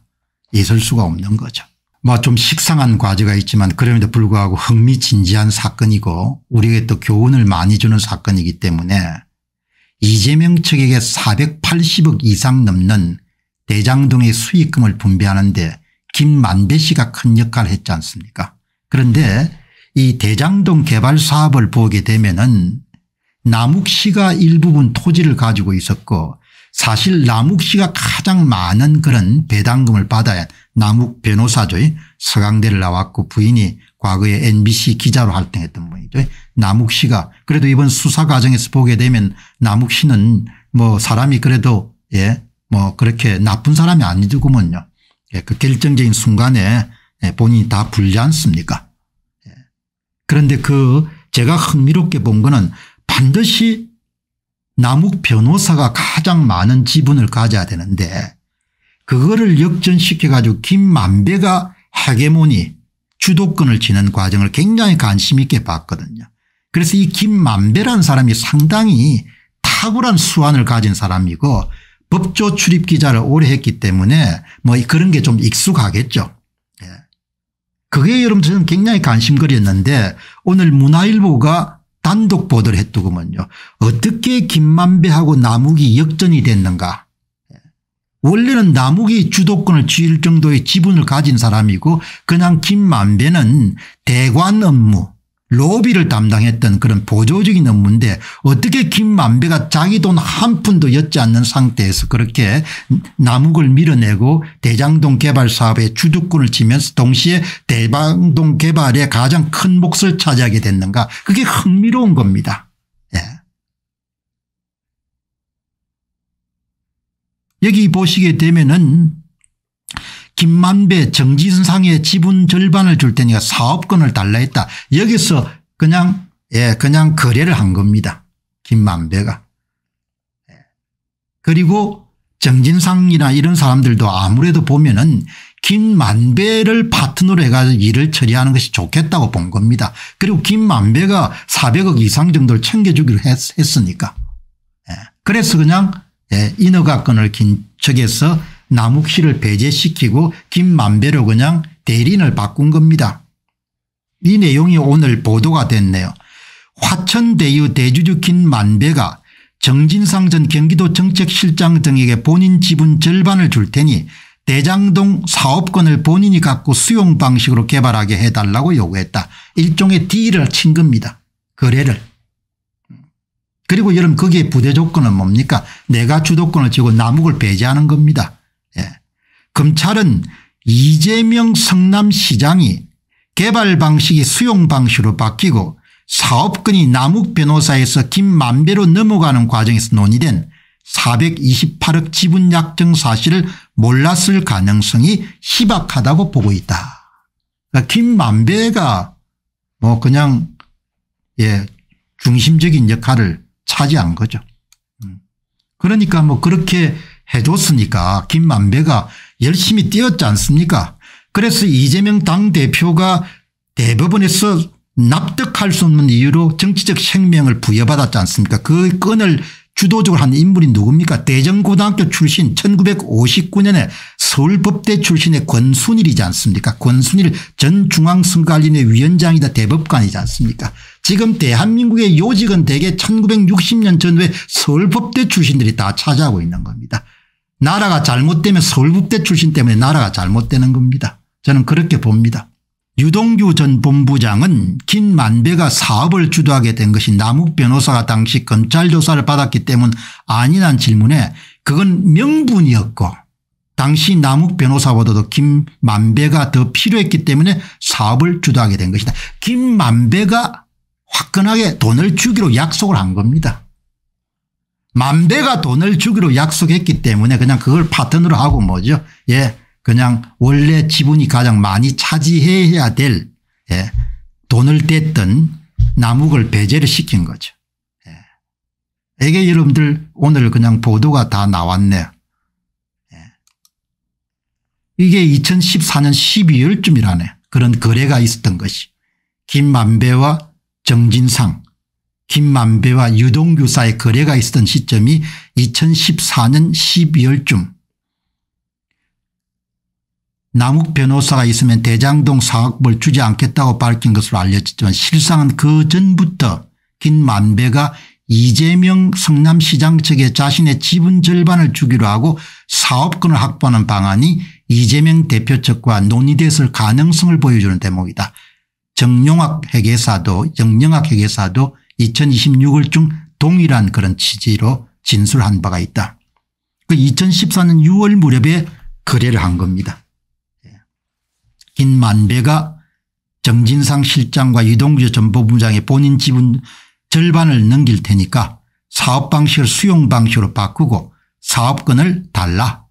S1: 있을 수가 없는 거죠. 뭐좀 식상한 과제가 있지만 그럼에도 불구하고 흥미진진한 사건이고 우리에게 또 교훈을 많이 주는 사건이기 때문에 이재명 측에게 480억 이상 넘는 대장동의 수익금을 분배하는데 김만배 씨가 큰 역할을 했지 않습니까 그런데 이 대장동 개발 사업을 보게 되면 은 남욱 씨가 일부분 토지를 가지고 있었고 사실 남욱 씨가 가장 많은 그런 배당금을 받아야 남욱 변호사죠. 서강대를 나왔고 부인이 과거에 MBC 기자로 활동했던 분이죠. 남욱 씨가 그래도 이번 수사 과정에서 보게 되면 남욱 씨는 뭐 사람이 그래도 예, 뭐 그렇게 나쁜 사람이 아니더구먼요. 예, 그 결정적인 순간에 예, 본인이 다 불지 않습니까? 예. 그런데 그 제가 흥미롭게 본 거는 반드시 남욱 변호사가 가장 많은 지분을 가져야 되는데 그거를 역전시켜가지고 김만배가 헤게모니 주도권을 지는 과정을 굉장히 관심 있게 봤거든요. 그래서 이 김만배라는 사람이 상당히 탁월한 수완을 가진 사람이고 법조 출입 기자를 오래 했기 때문에 뭐 그런 게 좀 익숙하겠죠. 예. 그게 여러분 저는 굉장히 관심거리였는데 오늘 문화일보가 단독 보도를 했더구먼요. 어떻게 김만배하고 남욱이 역전이 됐는가 원래는 남욱이 주도권을 쥐을 정도의 지분을 가진 사람이고 그냥 김만배는 대관 업무 로비를 담당했던 그런 보조적인 업무인데 어떻게 김만배가 자기 돈 한 푼도 엿지 않는 상태에서 그렇게 남욱을 밀어내고 대장동 개발 사업에 주도권을 지면서 동시에 대방동 개발의 가장 큰 몫을 차지하게 됐는가 그게 흥미로운 겁니다. 여기 보시게 되면은 김만배 정지선상의 지분 절반을 줄 테니까 사업권을 달라 했다. 여기서 그냥 예 그냥 거래를 한 겁니다. 김만배가. 예. 그리고 정진상이나 이런 사람들도 아무래도 보면은 김만배를 파트너로 해가지고 일을 처리하는 것이 좋겠다고 본 겁니다. 그리고 김만배가 400억 이상 정도를 챙겨주기로 했, 으니까 예. 그래서 그냥 예, 인허가권을 긴척에서 남욱 씨를 배제시키고 김만배로 그냥 대리인을 바꾼 겁니다. 이 내용이 오늘 보도가 됐네요. 화천대유 대주주 김만배가 정진상 전 경기도 정책실장 등에게 본인 지분 절반을 줄 테니 대장동 사업권을 본인이 갖고 수용 방식으로 개발하게 해달라고 요구했다. 일종의 딜을 친 겁니다. 거래를. 그리고 여러분 거기에 부대 조건은 뭡니까 내가 주도권을 쥐고 남욱을 배제하는 겁니다. 예. 검찰은 이재명 성남시장이 개발 방식이 수용 방식으로 바뀌고 사업권이 남욱 변호사에서 김만배로 넘어가는 과정에서 논의된 428억 지분 약정 사실을 몰랐을 가능성이 희박하다고 보고 있다. 그러니까 김만배가 뭐 그냥 예 중심적인 역할을 차지한 거죠. 음. 그러니까 뭐 그렇게 해줬으니까 김만배가 열심히 뛰었지 않습니까 그래서 이재명 당대표가 대법원에서 납득할 수 없는 이유로 정치적 생명을 부여받았지 않습니까 그 건을 주도적으로 한 인물이 누굽니까 대전고등학교 출신 1959년에 서울법대 출신의 권순일이지 않습니까 권순일 전 중앙선관위원회 위원장이다 대법관이지 않습니까 지금 대한민국의 요직은 대개 1960년 전후에 서울법대 출신들이 다 차지하고 있는 겁니다. 나라가 잘못되면 서울법대 출신 때문에 나라가 잘못되는 겁니다. 저는 그렇게 봅니다. 유동규 전 본부장은 김 만배가 사업을 주도하게 된 것이 남욱 변호사가 당시 검찰 조사를 받았기 때문 아니란 질문에 그건 명분이었고 당시 남욱 변호사보다도 김만배가 더 필요했기 때문에 사업을 주도하게 된 것이다. 김만배가 화끈하게 돈을 주기로 약속을 한 겁니다. 만배가 돈을 주기로 약속했기 때문에 그냥 그걸 파트너로 하고 뭐죠. 예. 그냥 원래 지분이 가장 많이 차지해야 될 예. 돈을 뗐던 남욱을 배제를 시킨 거죠. 예. 이게 여러분들 오늘 그냥 보도가 다 나왔네요. 예. 이게 2014년 12월쯤이라네. 그런 거래가 있었던 것이. 김만배와 정진상 김만배와 유동규 사이 거래가 있었던 시점이 2014년 12월쯤 남욱 변호사가 있으면 대장동 사업을 주지 않겠다고 밝힌 것으로 알려졌지만 실상은 그 전부터 김만배가 이재명 성남시장 측에 자신의 지분 절반을 주기로 하고 사업권을 확보하는 방안이 이재명 대표 측과 논의됐을 가능성을 보여주는 대목이다. 정용학 회계사도 정영학 회계사도 2026월중 동일한 그런 취지로 진술한 바가 있다. 그 2014년 6월 무렵에 거래를 한 겁니다. 예. 김만배가 정진상 실장과 이동규 전보부장의 본인 지분 절반을 넘길 테니까 사업 방식을 수용 방식으로 바꾸고 사업권을 달라.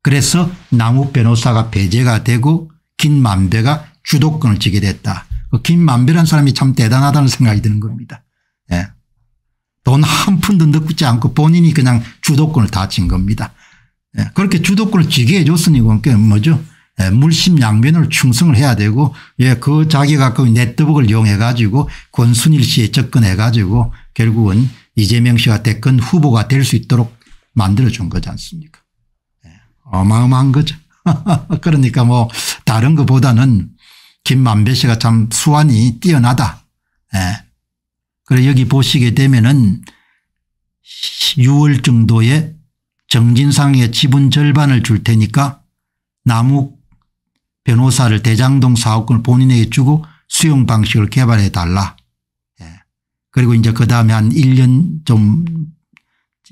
S1: 그래서 남욱 변호사가 배제가 되고 김만배가 주도권을 지게 됐다. 그 김만배라는 사람이 참 대단하다는 생각이 드는 겁니다. 예. 돈 한 푼도 넣지 않고 본인이 그냥 주도권을 다쥔 겁니다. 예. 그렇게 주도권을 쥐게 해줬으니 그게 뭐죠. 예. 물심양면을 충성을 해야 되고 예. 그 자기가 그 네트워크를 이용해 가지고 권순일 씨에 접근해 가지고 결국은 이재명 씨가 대권 후보가 될 수 있도록 만들어준 거지 않습니까. 예. 어마어마한 거죠. 그러니까 뭐 다른 것보다는 김만배 씨가 참 수완이 뛰어나다. 예. 그래 여기 보시게 되면은 6월 정도에 정진상의 지분 절반을 줄 테니까 남욱 변호사를 대장동 사업권을 본인에게 주고 수용 방식을 개발해 달라. 예. 그리고 이제 그 다음에 한 1년 좀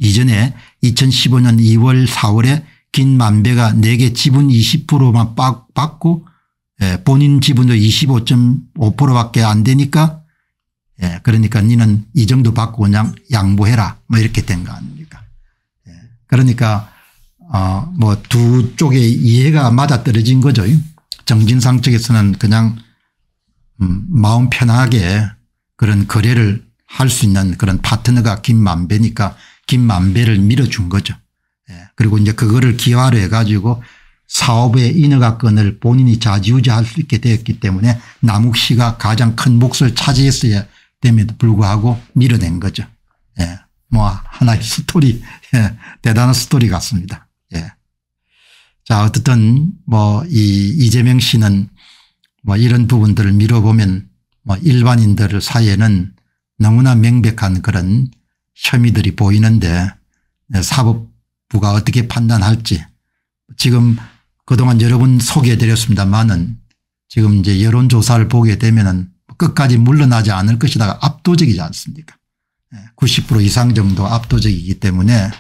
S1: 이전에 2015년 2월 4월에 김만배가 내게 네 지분 20%만 받고 예, 본인 지분도 25.5%밖에 안 되니까 예, 그러니까 니는 이 정도 받고 그냥 양보해라 뭐 이렇게 된 거 아닙니까 예, 그러니까 어, 뭐 두 쪽의 이해가 맞아떨어진 거죠 정진상 측에서는 그냥 음, 마음 편하게 그런 거래를 할 수 있는 그런 파트너가 김만배니까 김만배를 밀어준 거죠 예, 그리고 이제 그거를 기화로 해가지고 사업의 인허가권을 본인이 자지우지할 수 있게 되었기 때문에 남욱 씨가 가장 큰 몫을 차지했어야 됨에도 불구하고 밀어낸 거죠. 예. 뭐 하나의 스토리 예. 대단한 스토리 같습니다. 예. 자 어쨌든 뭐 이 이재명 씨는 뭐 이런 부분들을 밀어보면 뭐 일반인들 사이에는 너무나 명백한 그런 혐의들이 보이는데 예, 사법부가 어떻게 판단할지 지금 그동안 여러 분 소개해 드렸습니다만은 지금 이제 여론조사를 보게 되면은 끝까지 물러나지 않을 것이다가 압도적이지 않습니까 90% 예, 이상 정도 압도적이기 때문에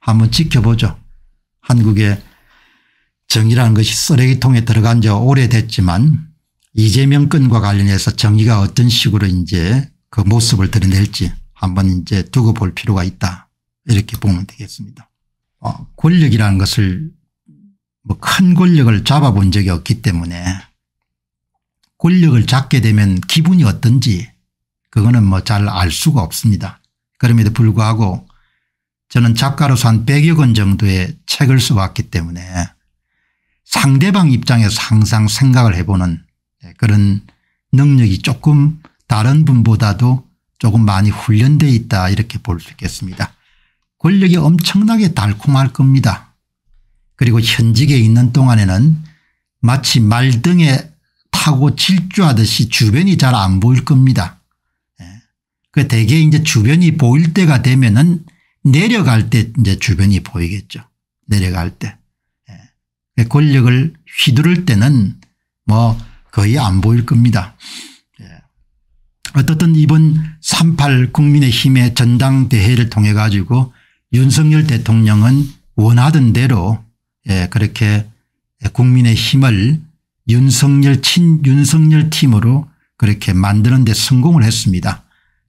S1: 한번 지켜보죠. 한국의 정의라는 것이 쓰레기통에 들어간 지 오래됐지만 이재명 건과 관련해서 정의가 어떤 식으로 이제 그 모습을 드러낼지 한번 이제 두고 볼 필요가 있다 이렇게 보면 되겠습니다. 어, 권력이라는 것을 뭐큰 권력을 잡아본 적이 없기 때문에 권력을 잡게 되면 기분이 어떤지 그거는 뭐 잘 알 수가 없습니다. 그럼에도 불구하고 저는 작가로서 한 100여 권 정도의 책을 써왔기 때문에 상대방 입장에서 항상 생각을 해보는 예, 그런 능력이 조금 다른 분보다도 조금 많이 훈련돼 있다 이렇게 볼 수 있겠습니다. 권력이 엄청나게 달콤할 겁니다. 그리고 현직에 있는 동안에는 마치 말등에 타고 질주하듯이 주변이 잘 안 보일 겁니다. 예. 그 대개 이제 주변이 보일 때가 되면은 내려갈 때 이제 주변이 보이겠죠. 내려갈 때. 예. 그 권력을 휘두를 때는 뭐 거의 안 보일 겁니다. 예. 어떻든 이번 38 국민의힘의 전당대회를 통해 가지고 윤석열 대통령은 원하던 대로 예, 그렇게 국민의 힘을 윤석열 친 윤석열 팀으로 그렇게 만드는 데 성공을 했습니다.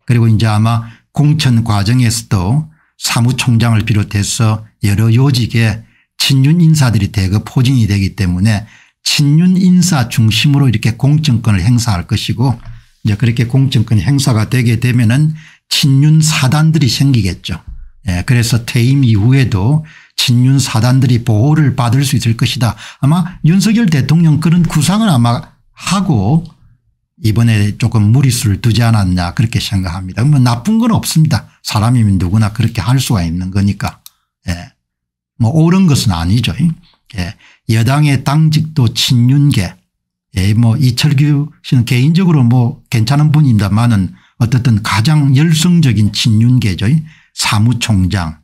S1: 그리고 이제 아마 공천 과정에서도 사무총장을 비롯해서 여러 요직에 친윤 인사들이 대거 포진이 되기 때문에 친윤 인사 중심으로 이렇게 공정권을 행사할 것이고 이제 그렇게 공정권 행사가 되게 되면은 친윤 사단들이 생기겠죠. 예, 그래서 퇴임 이후에도 친윤 사단들이 보호를 받을 수 있을 것이다. 아마 윤석열 대통령 그런 구상을 아마 하고 이번에 조금 무리수를 두지 않았냐 그렇게 생각합니다. 뭐 나쁜 건 없습니다. 사람이면 누구나 그렇게 할 수가 있는 거니까. 예. 뭐 옳은 것은 아니죠. 예. 여당의 당직도 친윤계. 예. 뭐 이철규 씨는 개인적으로 뭐 괜찮은 분입니다만은 어쨌든 가장 열성적인 친윤계죠. 사무총장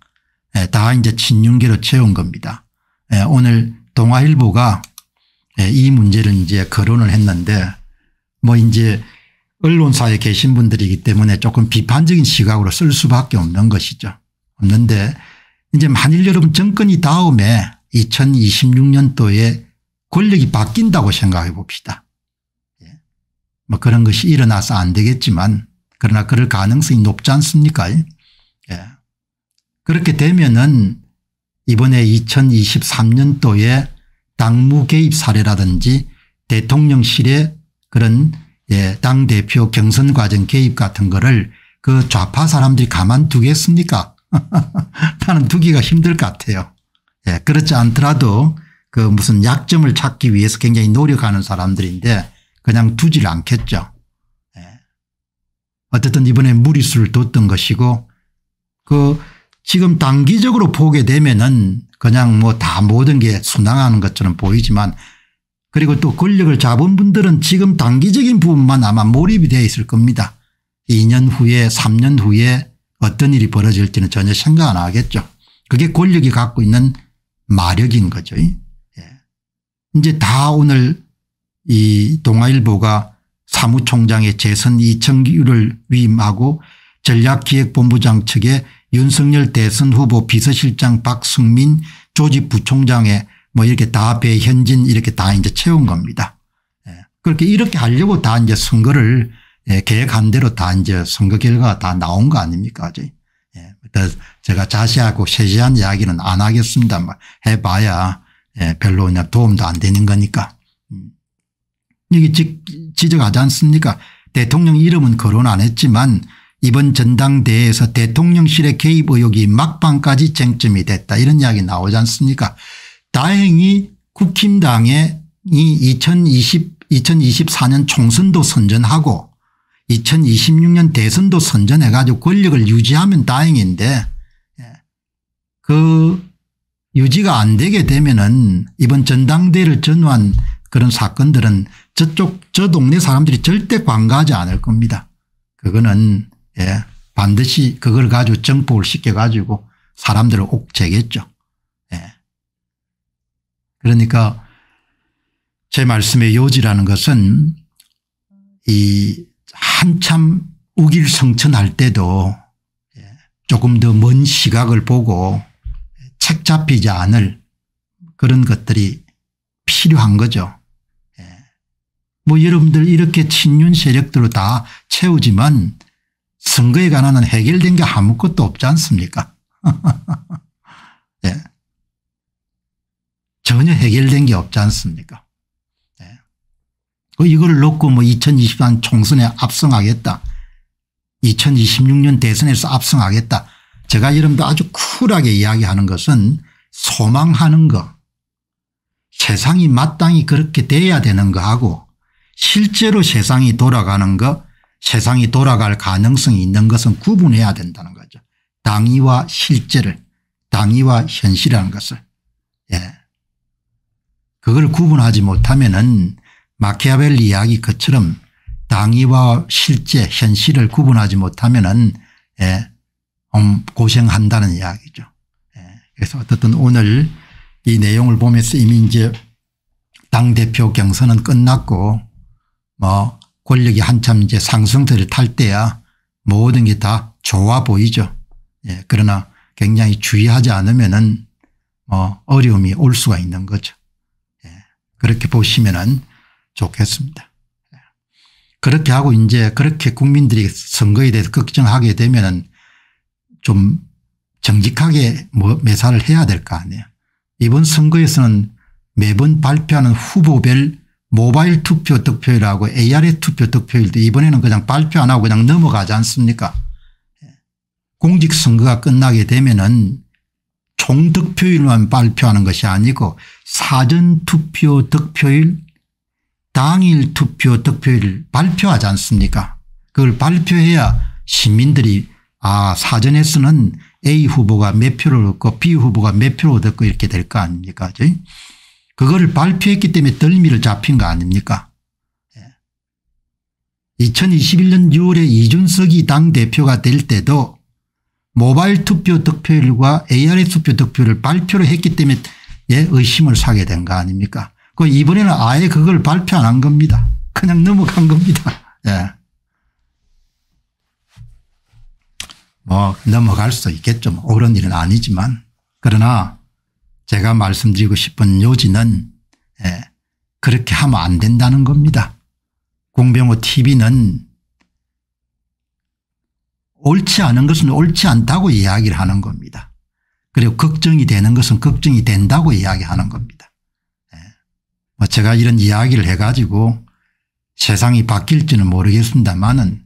S1: 예, 다 이제 친윤계로 채운 겁니다. 예, 오늘 동아일보가 예, 이 문제를 이제 거론을 했는데 뭐 이제 언론사에 계신 분들이기 때문에 조금 비판적인 시각으로 쓸 수밖에 없는 것이죠. 없는데 이제 만일 여러분 정권이 다음에 2026년도에 권력이 바뀐다고 생각해 봅시다. 뭐 그런 것이 일어나서 안 되겠지만 그러나 그럴 가능성이 높지 않습니까? 예. 그렇게 되면은 이번에 2023년도에 당무 개입 사례라든지 대통령실의 그런 예, 당대표 경선 과정 개입 같은 거를 그 좌파 사람들이 가만두겠습니까? 나는 두기가 힘들 것 같아요. 예, 그렇지 않더라도 그 무슨 약점을 찾기 위해서 굉장히 노력하는 사람들인데 그냥 두질 않겠죠. 예. 어쨌든 이번에 무리수를 뒀던 것이고 그 지금 단기적으로 보게 되면은 그냥 뭐 다 모든 게 순항하는 것처럼 보이지만 그리고 또 권력을 잡은 분들은 지금 단기적인 부분만 아마 몰입이 되어 있을 겁니다. 2년 후에 3년 후에 어떤 일이 벌어질지는 전혀 생각 안 하겠죠. 그게 권력이 갖고 있는 마력인 거죠. 예. 이제 다 오늘 이 동아일보가 사무총장의 재선 이청규를 위임하고 전략기획본부장 측에 윤석열 대선 후보 비서실장 박승민 조직 부총장에 뭐 이렇게 다 배현진 이렇게 다 이제 채운 겁니다. 예. 그렇게 이렇게 하려고 다 이제 선거를 예, 계획한 대로 다 이제 선거 결과가 다 나온 거 아닙니까 어제. 예. 제가 자세하고 세세한 이야기는 안하겠습니다 뭐 해봐야 별로 그냥 도움도 안 되는 거니까. 음. 이게 지적하지 않습니까 대통령 이름은 거론 안 했지만 이번 전당대회에서 대통령실의 개입 의혹이 막방까지 쟁점이 됐다 이런 이야기 나오지 않습니까 다행히 국힘당이 2020, 2024년 총선도 선전하고 2026년 대선도 선전해 가지고 권력을 유지하면 다행인데 예, 그 유지가 안 되게 되면은 이번 전당대회를 전후한 그런 사건들은 저쪽 저 동네 사람들이 절대 관가하지 않을 겁니다. 그거는 예. 반드시 그걸 가지고 정폭을 시켜 가지고 사람들을 옥죄겠죠. 예. 그러니까 제 말씀의 요지라는 것은 이 한참 우길성천할 때도 예, 조금 더 먼 시각을 보고 책 잡히지 않을 그런 것들이 필요한 거죠. 예. 뭐 여러분들 이렇게 친윤 세력들로 다 채우지만 선거에 관한 해결된 게 아무것도 없지 않습니까? 네. 전혀 해결된 게 없지 않습니까? 네. 예. 그 이걸 놓고 뭐 2020년 총선에 압승하겠다. 2026년 대선에서 압승하겠다. 제가 여러분도 아주 쿨하게 이야기하는 것은 소망하는 거. 세상이 마땅히 그렇게 돼야 되는 거하고 실제로 세상이 돌아가는 거 세상이 돌아갈 가능성이 있는 것은 구분해야 된다는 거죠. 당위와 실제를 당위와 현실이라는 것을 예. 그걸 구분하지 못하면 은 마키아벨리 이야기 그처럼 당위와 실제 현실을 구분하지 못하면 은 예. 음, 고생한다는 이야기죠. 예. 그래서 어떻든 오늘 이 내용을 보면서 이미 이제 당대표 경선은 끝났고 뭐 권력이 한참 이제 상승세를 탈 때야 모든 게 다 좋아 보이죠. 예, 그러나 굉장히 주의하지 않으면은 뭐 어려움이 올 수가 있는 거죠. 예, 그렇게 보시면은 좋겠습니다. 예, 그렇게 하고 이제 그렇게 국민들이 선거에 대해서 걱정하게 되면은 좀 정직하게 뭐 매사를 해야 될 거 아니에요. 이번 선거에서는 매번 발표하는 후보별 모바일 투표 득표율하고 AR의 투표 득표율도 이번에는 그냥 발표 안 하고 그냥 넘어가지 않습니까 예. 공직선거가 끝나게 되면 은 총득표율만 발표하는 것이 아니고 사전투표 득표율 당일 투표 득표율 발표하지 않습니까 그걸 발표해야 시민들이 아 사전에서는 A 후보가 몇 표를 얻고 B 후보가 몇 표를 얻고 이렇게 될 거 아닙니까 그렇죠? 그거를 발표했기 때문에 덜미를 잡힌 거 아닙니까? 2021년 예. 6월에 이준석이 당대표가 될 때도 모바일 투표 득표율과 ARS 투표 득표를 발표를 했기 때문에 예, 의심을 사게 된 거 아닙니까? 그 이번에는 아예 그걸 발표 안 한 겁니다. 그냥 넘어간 겁니다. 예. 뭐 넘어갈 수 있겠죠. 뭐. 옳은 일은 아니지만 그러나 제가 말씀드리고 싶은 요지는 예, 그렇게 하면 안 된다는 겁니다. 공병호 tv는 옳지 않은 것은 옳지 않다고 이야기를 하는 겁니다. 그리고 걱정이 되는 것은 걱정이 된다고 이야기하는 겁니다. 예. 뭐 제가 이런 이야기를 해가지고 세상이 바뀔지는 모르겠습니다만은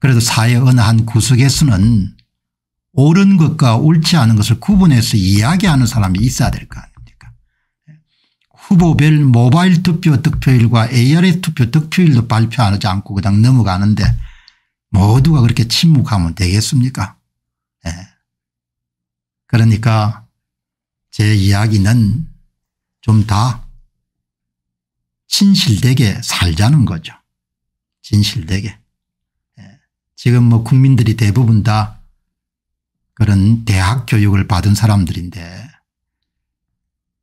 S1: 그래도 사회 어느 한 구석에서는 옳은 것과 옳지 않은 것을 구분해서 이야기하는 사람이 있어야 될 거 아닙니까 예. 후보별 모바일 투표 득표율과 ARS 투표 득표율도 발표하지 않고 그냥 넘어가는데 모두가 그렇게 침묵하면 되겠습니까 네. 그러니까 제 이야기는 좀 다 진실되게 살자는 거죠 진실되게 네. 지금 뭐 국민들이 대부분 다 그런 대학 교육을 받은 사람들인데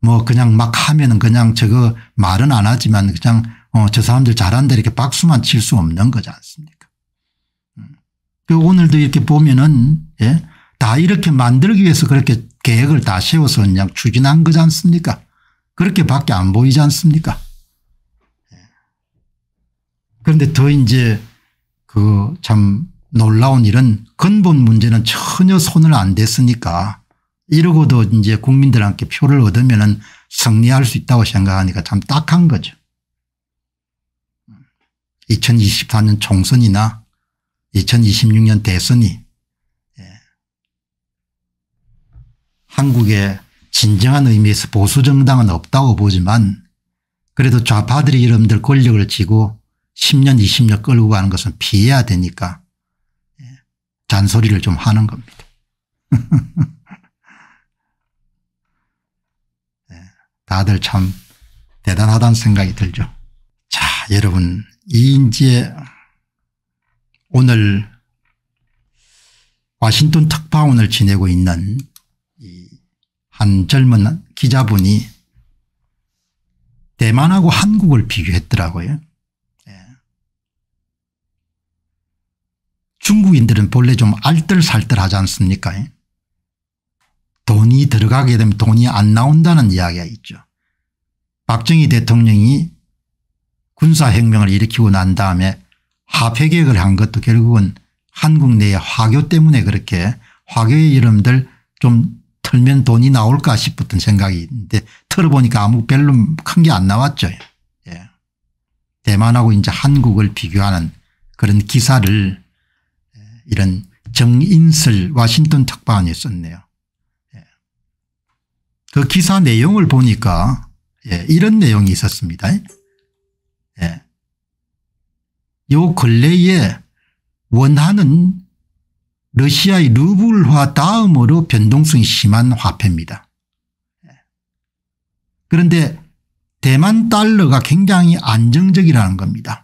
S1: 뭐 그냥 막 하면은 그냥 저거 말은 안 하지만 그냥 어저 사람들 잘한다 이렇게 박수만 칠 수 없는 거지 않습니까 음. 그 오늘도 이렇게 보면은 예? 다 이렇게 만들기 위해서 그렇게 계획을 다 세워서 그냥 추진한 거지 않습니까 그렇게밖에 안 보이지 않습니까 예. 그런데 더 이제 그참 놀라운 일은 근본 문제는 전혀 손을 안 댔으니까 이러고도 이제 국민들한테 표를 얻으면 은 승리할 수 있다고 생각하니까 참 딱한 거죠. 2024년 총선이나 2026년 대선이 예, 한국의 진정한 의미에서 보수 정당은 없다고 보지만 그래도 좌파들이 여러분들 권력을 쥐고 10년 20년 끌고 가는 것은 피해야 되니까 잔소리를 좀 하는 겁니다. 네, 다들 참 대단하다는 생각이 들죠. 자 여러분 이인지의 오늘 와싱턴 특파원을 지내고 있는 한 젊은 기자분이 대만하고 한국을 비교했더라고요. 중국인들은 본래 좀 알뜰살뜰하지 않습니까 돈이 들어가게 되면 돈이 안 나온다는 이야기가 있죠. 박정희 대통령이 군사혁명을 일으키고 난 다음에 하폐계획을 한 것도 결국은 한국 내의 화교 때문에 그렇게 화교의 이름들 좀 털면 돈이 나올까 싶었던 생각인데 털어보니까 아무 별로 큰 게 안 나왔죠. 예. 대만하고 이제 한국을 비교하는 그런 기사를 이런 정인슬 와싱턴 특파원이 썼네요. 예. 그 기사 내용을 보니까 예, 이런 내용이 있었습니다. 예. 요 근래에 원화는 러시아의 루블화 다음으로 변동성이 심한 화폐입니다. 예. 그런데 대만 달러가 굉장히 안정적이라는 겁니다.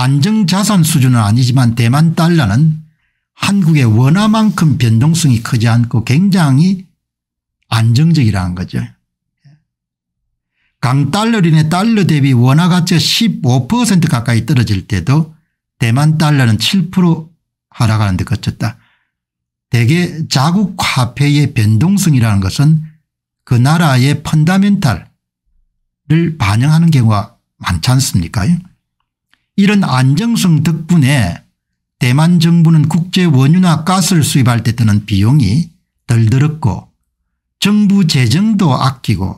S1: 안정자산 수준은 아니지만 대만 달러는 한국의 원화만큼 변동성이 크지 않고 굉장히 안정적이라는 거죠. 강달러린의 달러 대비 원화 가치가 15% 가까이 떨어질 때도 대만 달러는 7% 하락하는데 그쳤다. 대개 자국 화폐의 변동성이라는 것은 그 나라의 펀다멘탈을 반영하는 경우가 많지 않습니까 이런 안정성 덕분에 대만 정부는 국제 원유나 가스를 수입할 때 드는 비용이 덜 들었고 정부 재정도 아끼고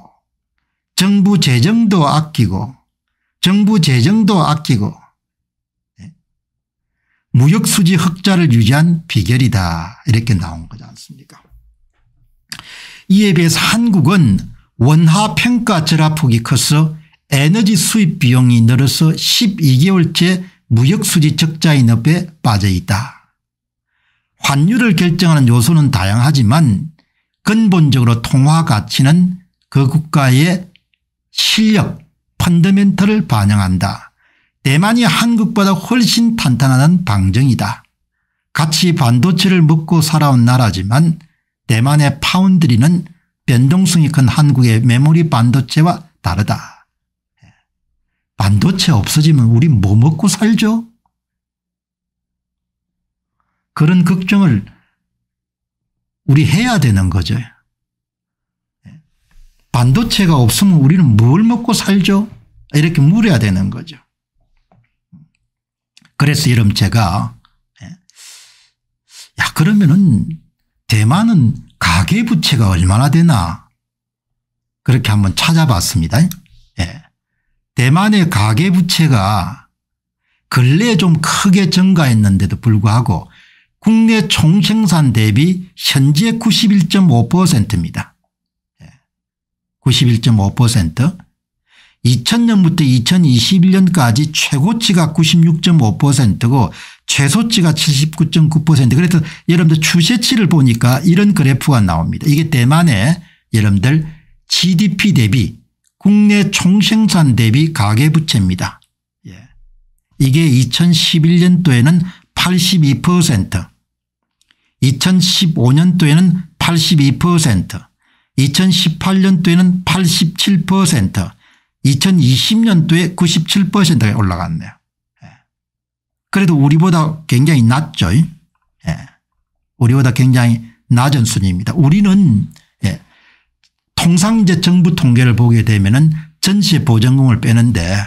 S1: 정부 재정도 아끼고 정부 재정도 아끼고 네. 무역수지 흑자를 유지한 비결이다 이렇게 나온 거지 않습니까 이에 비해서 한국은 원화평가 절하폭이 커서 에너지 수입 비용이 늘어서 12개월째 무역수지 적자인 업에 빠져 있다. 환율을 결정하는 요소는 다양하지만 근본적으로 통화 가치는 그 국가의 실력 펀더멘털을 반영한다. 대만이 한국보다 훨씬 탄탄한 방정이다. 같이 반도체를 먹고 살아온 나라지만 대만의 파운드리는 변동성이 큰 한국의 메모리 반도체와 다르다. 반도체 없어지면 우리 뭐 먹고 살죠? 그런 걱정을 우리 해야 되는 거죠. 반도체가 없으면 우리는 뭘 먹고 살죠? 이렇게 물어야 되는 거죠. 그래서 여러분 제가 예. 야 그러면은 대만은 가계부채가 얼마나 되나 그렇게 한번 찾아봤습니다. 예. 대만의 가계부채가 근래에 좀 크게 증가했는데도 불구하고 국내 총생산 대비 현재 91.5%입니다. 91.5% 2000년부터 2021년까지 최고치가 96.5%고 최소치가 79.9% 그래서 여러분들 추세치를 보니까 이런 그래프가 나옵니다. 이게 대만의 여러분들 GDP 대비 국내 총생산 대비 가계부채입니다. 예. 이게 2011년도에는 82% 2015년도에는 82% 2018년도에는 87% 2020년도에 97%가 올라갔네요. 예. 그래도 우리보다 굉장히 낮죠. 예. 우리보다 굉장히 낮은 수준입니다. 우리는 통상 제 정부 통계를 보게 되면은 전세 보증금을 빼는데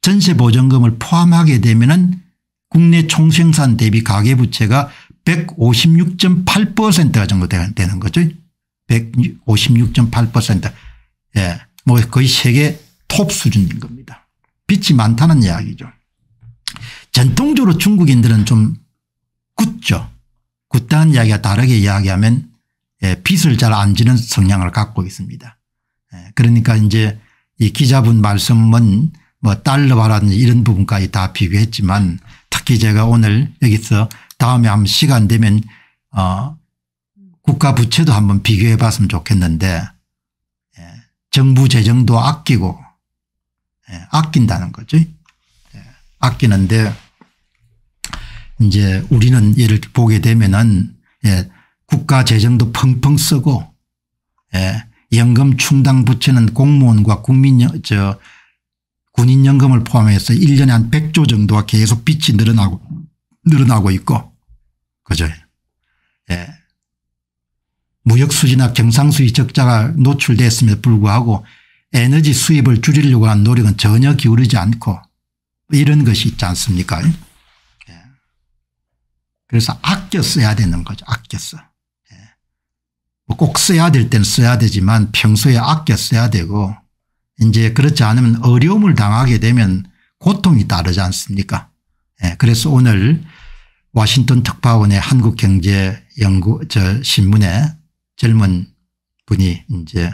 S1: 전세 보증금을 포함하게 되면은 국내 총생산 대비 가계부채가 156.8%가 정도 되는 거죠. 156.8%. 예. 뭐 거의 세계 톱 수준인 겁니다. 빛이 많다는 이야기죠. 전통적으로 중국인들은 좀 굳죠. 굳다는 이야기가 다르게 이야기하면 예, 빚을 잘 안 지는 성향을 갖고 있습니다. 예, 그러니까 이제 이 기자분 말씀은 뭐 달러바라든지 이런 부분까지 다 비교했지만 특히 제가 오늘 여기서 다음에 한번 시간 되면 어 국가 부채도 한번 비교해 봤으면 좋겠는데 예, 정부 재정도 아끼고 아낀다는 거죠. 아끼는데 이제 우리는 예를 보게 되면은 예, 국가 재정도 펑펑 쓰고 예, 연금 충당 부채는 공무원과 국민 저 군인연금을 포함해서 1년에 한 100조 정도가 계속 빚이 늘어나고 늘어나고 있고 그죠. 예. 무역수지나 경상수지 적자가 노출됐음에도 불구하고 에너지 수입을 줄이려고 한 노력은 전혀 기울이지 않고 이런 것이 있지 않습니까 예. 그래서 아껴 써야 되는 거죠. 아껴 써. 뭐 꼭 써야 될 때는 써야 되지만 평소에 아껴 써야 되고 이제 그렇지 않으면 어려움을 당하게 되면 고통이 따르지 않습니까 예, 그래서 오늘 워싱턴 특파원의 한국경제연구 저 신문에 젊은 분이 이제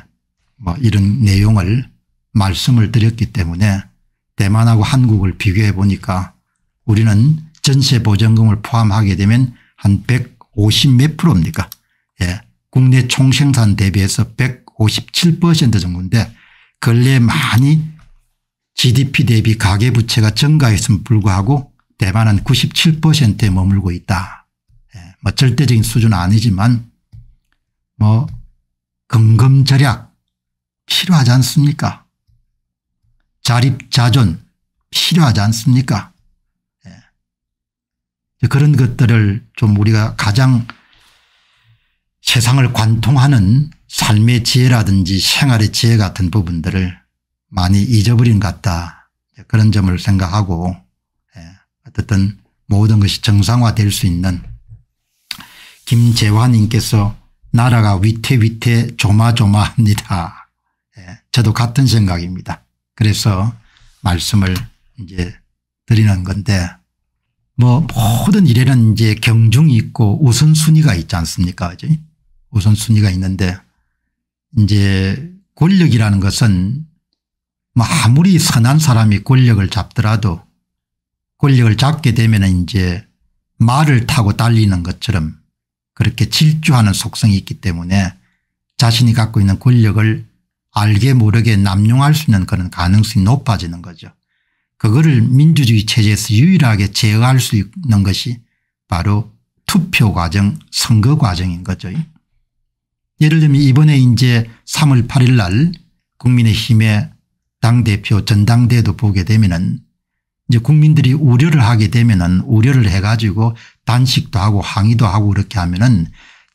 S1: 뭐 이런 내용을 말씀을 드렸기 때문에 대만하고 한국을 비교해 보니까 우리는 전세보증금을 포함하게 되면 한 150 몇 프로입니까 예. 국내 총생산 대비해서 157% 정도인데 근래 많이 GDP 대비 가계부채가 증가했음 불구하고 대만은 97%에 머물고 있다. 예, 뭐 절대적인 수준은 아니지만 뭐 금금 절약 필요하지 않습니까? 자립자존 필요하지 않습니까? 예. 그런 것들을 좀 우리가 가장 세상을 관통하는 삶의 지혜라든지 생활의 지혜 같은 부분들을 많이 잊어버린 것 같다 그런 점을 생각하고 예, 어쨌든 모든 것이 정상화될 수 있는 김재환님께서 나라가 위태위태 조마조마합니다. 예, 저도 같은 생각입니다. 그래서 말씀을 이제 드리는 건데 뭐 모든 일에는 이제 경중이 있고 우선순위가 있지 않습니까? 그죠? 우선순위가 있는데 이제 권력이라는 것은 뭐 아무리 선한 사람이 권력을 잡더라도 권력을 잡게 되면 이제 말을 타고 달리는 것처럼 그렇게 질주하는 속성이 있기 때문에 자신이 갖고 있는 권력을 알게 모르게 남용할 수 있는 그런 가능성이 높아지는 거죠. 그거를 민주주의 체제에서 유일하게 제어할 수 있는 것이 바로 투표 과정 선거 과정인 거죠. 예를 들면 이번에 이제 3월 8일 날 국민의힘의 당대표 전당대회도 보게 되면은 이제 국민들이 우려를 하게 되면은 우려를 해가지고 단식도 하고 항의도 하고 이렇게 하면은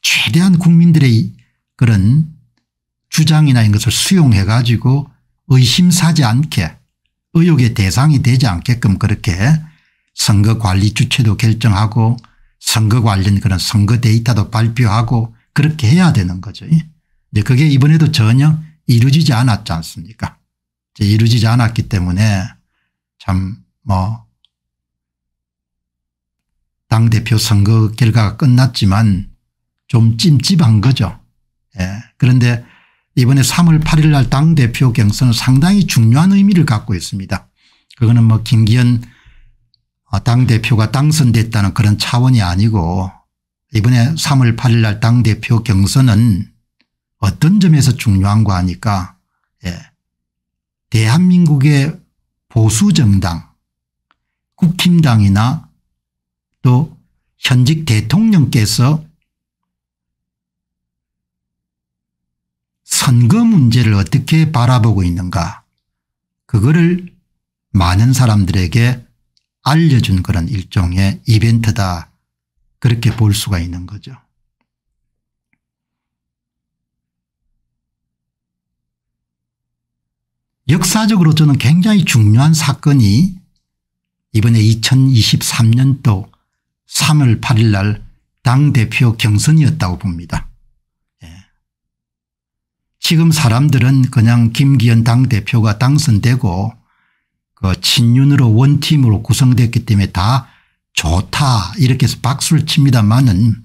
S1: 최대한 국민들의 그런 주장이나 이런 것을 수용해 가지고 의심사지 않게 의혹의 대상이 되지 않게끔 그렇게 선거 관리 주체도 결정하고 선거 관련 그런 선거 데이터도 발표하고 그렇게 해야 되는 거죠. 예. 근데 그게 이번에도 전혀 이루어지지 않았지 않습니까? 이루어지지 않았기 때문에 참 뭐 당대표 선거 결과가 끝났지만 좀 찜찜한 거죠. 예. 그런데 이번에 3월 8일 날 당대표 경선은 상당히 중요한 의미를 갖고 있습니다. 그거는 뭐 김기현 아, 당대표가 당선됐다는 그런 차원이 아니고 이번에 3월 8일 날 당대표 경선은 어떤 점에서 중요한가 하니까 예. 대한민국의 보수정당 국힘당이나 또 현직 대통령께서 선거 문제를 어떻게 바라보고 있는가 그거를 많은 사람들에게 알려준 그런 일종의 이벤트다 그렇게 볼 수가 있는 거죠. 역사적으로 저는 굉장히 중요한 사건이 이번에 2023년도 3월 8일 날 당대표 경선이었다고 봅니다. 예. 지금 사람들은 그냥 김기현 당대표가 당선되고 그 친윤으로 원팀으로 구성됐기 때문에 다 좋다 이렇게 해서 박수를 칩니다마는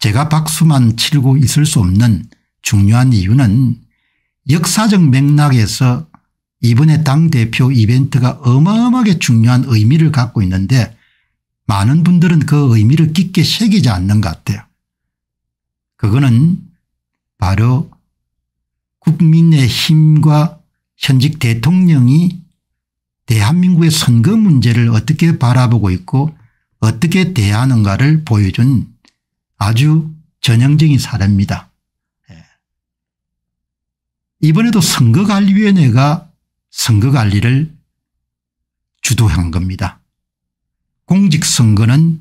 S1: 제가 박수만 치고 있을 수 없는 중요한 이유는 역사적 맥락에서 이번에 당대표 이벤트가 어마어마하게 중요한 의미를 갖고 있는데 많은 분들은 그 의미를 깊게 새기지 않는 것 같아요. 그거는 바로 국민의 힘과 현직 대통령이 대한민국의 선거 문제를 어떻게 바라보고 있고 어떻게 대하는가를 보여준 아주 전형적인 사례입니다. 예. 이번에도 선거관리위원회가 선거관리를 주도한 겁니다. 공직선거는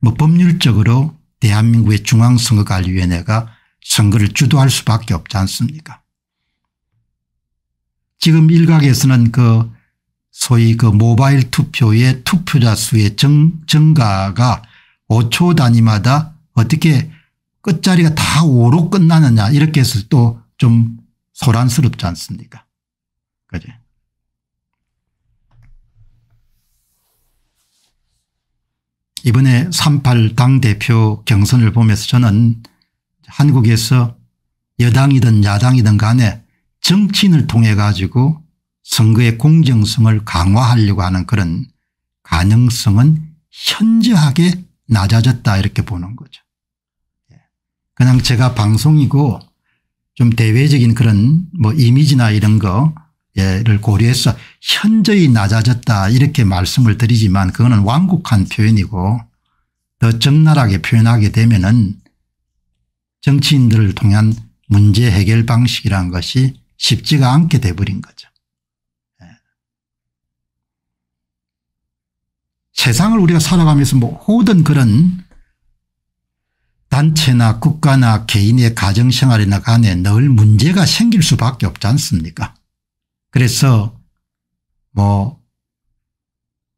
S1: 뭐 법률적으로 대한민국의 중앙선거관리위원회가 선거를 주도할 수밖에 없지 않습니까 지금 일각에서는 그 소위 그 모바일 투표의 투표자 수의 증, 증가가 5초 단위마다 어떻게 끝자리가 다 5로 끝나느냐 이렇게 해서 또 좀 소란스럽지 않습니까 그죠 이번에 38 당대표 경선을 보면서 저는 한국에서 여당이든 야당이든 간에 정치인을 통해 가지고 선거의 공정성을 강화하려고 하는 그런 가능성은 현저하게 낮아졌다 이렇게 보는 거죠. 예. 그냥 제가 방송이고 좀 대외적인 그런 뭐 이미지나 이런 거를 고려해서 현저히 낮아졌다 이렇게 말씀을 드리지만 그거는 완곡한 표현이고 더 적나라하게 표현하게 되면은 정치인들을 통한 문제 해결 방식이란 것이 쉽지가 않게 돼버린 거죠. 세상을 우리가 살아가면서 뭐 모든 그런 단체나 국가나 개인의 가정생활이나 간에 늘 문제가 생길 수밖에 없지 않습니까 그래서 뭐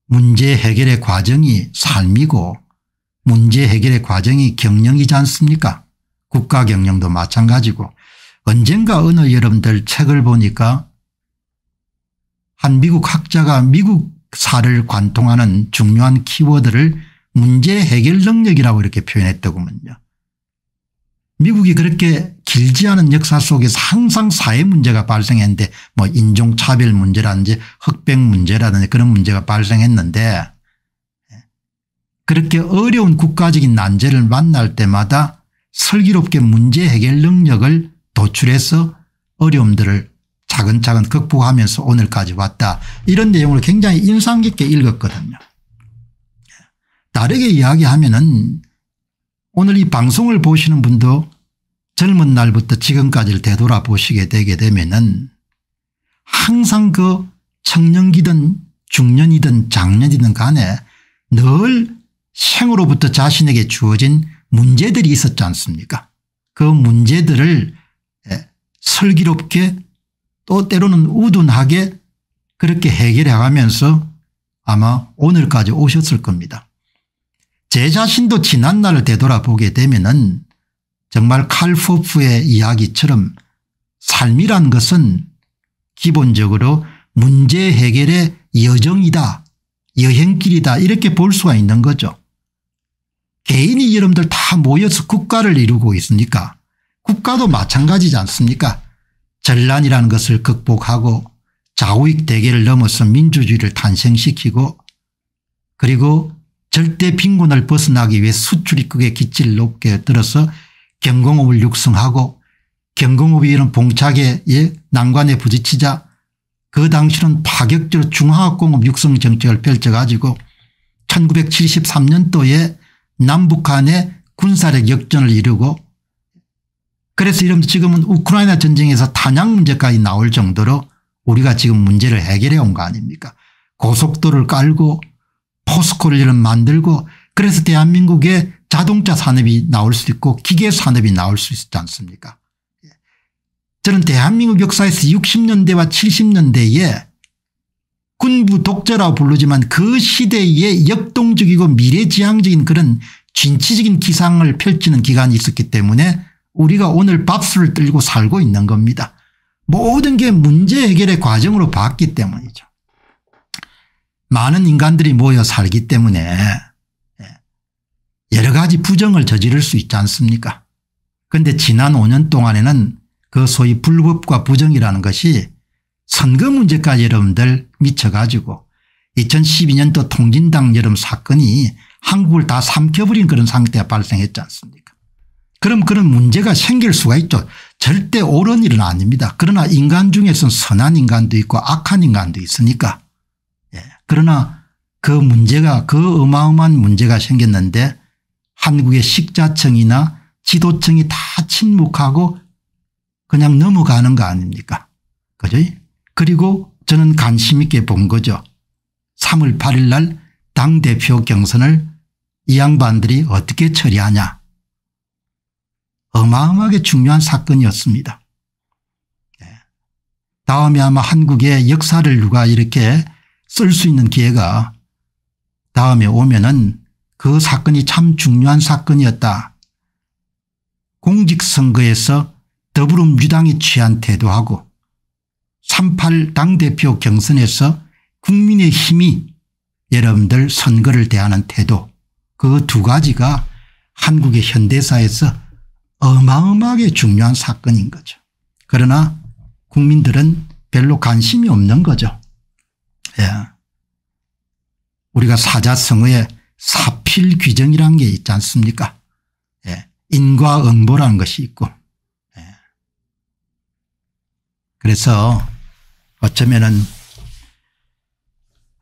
S1: 문제 해결의 과정이 삶이고 문제 해결의 과정이 경영이지 않습니까 국가 경영도 마찬가지고 언젠가 어느 여러분들 책을 보니까 한 미국 학자가 미국 사를 관통하는 중요한 키워드를 문제 해결 능력이라고 이렇게 표현했더군요. 미국이 그렇게 길지 않은 역사 속에서 항상 사회 문제가 발생했는데 뭐 인종차별 문제라든지 흑백 문제라든지 그런 문제가 발생했는데 그렇게 어려운 국가적인 난제를 만날 때마다 슬기롭게 문제 해결 능력을 도출해서 어려움들을 차근차근 극복하면서 오늘까지 왔다 이런 내용을 굉장히 인상 깊게 읽었거든요. 다르게 이야기하면 은 오늘 이 방송을 보시는 분도 젊은 날부터 지금까지를 되돌아보시게 되게 되면 은 항상 그 청년기든 중년이든 장년이든 간에 늘 생으로부터 자신에게 주어진 문제들이 있었지 않습니까 그 문제들을 설기롭게 예, 또 때로는 우둔하게 그렇게 해결해 가면서 아마 오늘까지 오셨을 겁니다. 제 자신도 지난날을 되돌아보게 되면 은 정말 칼포프의 이야기처럼 삶이란 것은 기본적으로 문제 해결의 여정이다 여행길이다 이렇게 볼 수가 있는 거죠. 개인이 여러분들 다 모여서 국가를 이루고 있으니까 국가도 마찬가지지 않습니까 전란이라는 것을 극복하고 좌우익 대결을 넘어서 민주주의를 탄생시키고 그리고 절대 빈곤을 벗어나기 위해 수출입국의 기치를 높게 들어서 경공업을 육성하고 경공업이 이런 봉착의 예, 난관에 부딪히자 그 당시는 파격적으로 중화공업 학 육성 정책을 펼쳐가지고 1973년도에 남북한의 군사력 역전을 이루고 그래서 이러면 지금은 우크라이나 전쟁에서 탄약 문제까지 나올 정도로 우리가 지금 문제를 해결해 온 거 아닙니까 고속도로를 깔고 포스코를 만들고 그래서 대한민국의 자동차 산업이 나올 수 있고 기계 산업이 나올 수 있지 않습니까 예. 저는 대한민국 역사에서 60년대와 70년대에 군부 독재라고 부르지만 그시대에 역동적이고 미래지향적인 그런 진취적인 기상을 펼치는 기간이 있었기 때문에 우리가 오늘 밥수를 들고 살고 있는 겁니다. 모든 게 문제 해결의 과정으로 봤기 때문이죠. 많은 인간들이 모여 살기 때문에 예, 여러 가지 부정을 저지를 수 있지 않습니까 그런데 지난 5년 동안에는 그 소위 불법과 부정이라는 것이 선거 문제까지 여러분들 미쳐가지고 2012년도 통진당 여름 사건이 한국을 다 삼켜버린 그런 상태가 발생했지 않습니까 그럼 그런 문제가 생길 수가 있죠. 절대 옳은 일은 아닙니다. 그러나 인간 중에서는 선한 인간도 있고 악한 인간도 있으니까. 예. 그러나 그 문제가 그 어마어마한 문제가 생겼는데 한국의 식자청이나 지도청이 다 침묵하고 그냥 넘어가는 거 아닙니까 그죠 그리고 저는 관심 있게 본 거죠. 3월 8일 날 당대표 경선을 이 양반들이 어떻게 처리하냐 어마어마하게 중요한 사건이었습니다. 예. 다음에 아마 한국의 역사를 누가 이렇게 쓸 수 있는 기회가 다음에 오면은 그 사건이 참 중요한 사건이었다. 공직선거에서 더불어민주당이 취한 태도하고 38 당대표 경선에서 국민의 힘이 여러분들 선거를 대하는 태도 그 두 가지가 한국의 현대사에서 어마어마하게 중요한 사건인 거죠. 그러나 국민들은 별로 관심이 없는 거죠. 예. 우리가 사자성어에 사필 귀정이라는게 있지 않습니까? 예. 인과응보라는 것이 있고. 예. 그래서 어쩌면은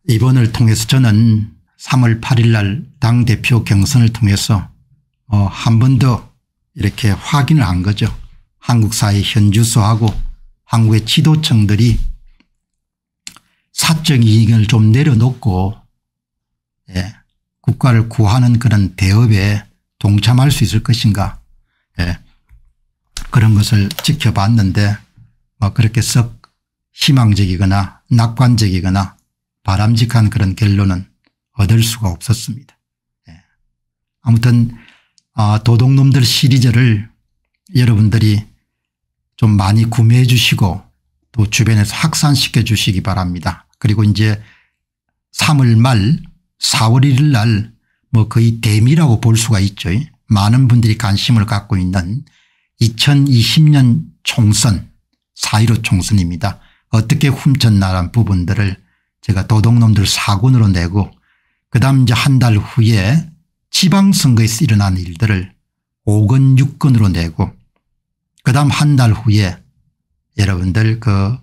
S1: 이번을 통해서 저는 3월 8일 날 당대표 경선을 통해서 어 뭐 한번더 이렇게 확인을 한 거죠. 한국 사회 현주소하고 한국의 지도층들이 사적 이익을 좀 내려놓고 예, 국가를 구하는 그런 대업에 동참할 수 있을 것인가 예, 그런 것을 지켜봤는데 뭐 그렇게 썩 희망적이거나 낙관적이거나 바람직한 그런 결론은 얻을 수가 없었습니다. 예. 아무튼 아 도둑놈들 시리즈를 여러분들이 좀 많이 구매해 주시고 또 주변에서 확산시켜 주시기 바랍니다. 그리고 이제 3월 말 4월 1일 날 뭐 거의 대미라고 볼 수가 있죠. 많은 분들이 관심을 갖고 있는 2020년 총선 4.15 총선입니다. 어떻게 훔쳤나란 부분들을 제가 도둑놈들 사군으로 내고 그 다음 이제 한 달 후에 지방선거에서 일어난 일들을 5건 6건으로 내고 그 다음 한 달 후에 여러분들 그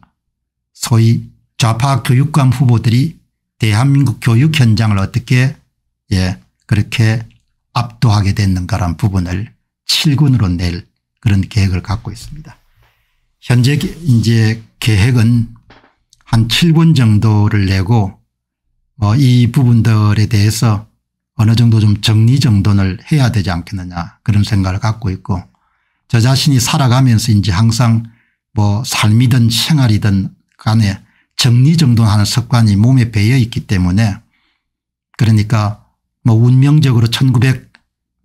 S1: 소위 좌파 교육감 후보들이 대한민국 교육 현장을 어떻게 예 그렇게 압도하게 됐는가란 부분을 7군으로 낼 그런 계획을 갖고 있습니다. 현재 이제 계획은 한 7군 정도를 내고 뭐이 부분들에 대해서 어느 정도 좀 정리정돈을 해야 되지 않겠느냐 그런 생각을 갖고 있고 저 자신이 살아가면서 이제 항상 뭐 삶이든 생활이든 간에 정리정돈하는 습관이 몸에 배어 있기 때문에 그러니까 뭐 운명적으로 1900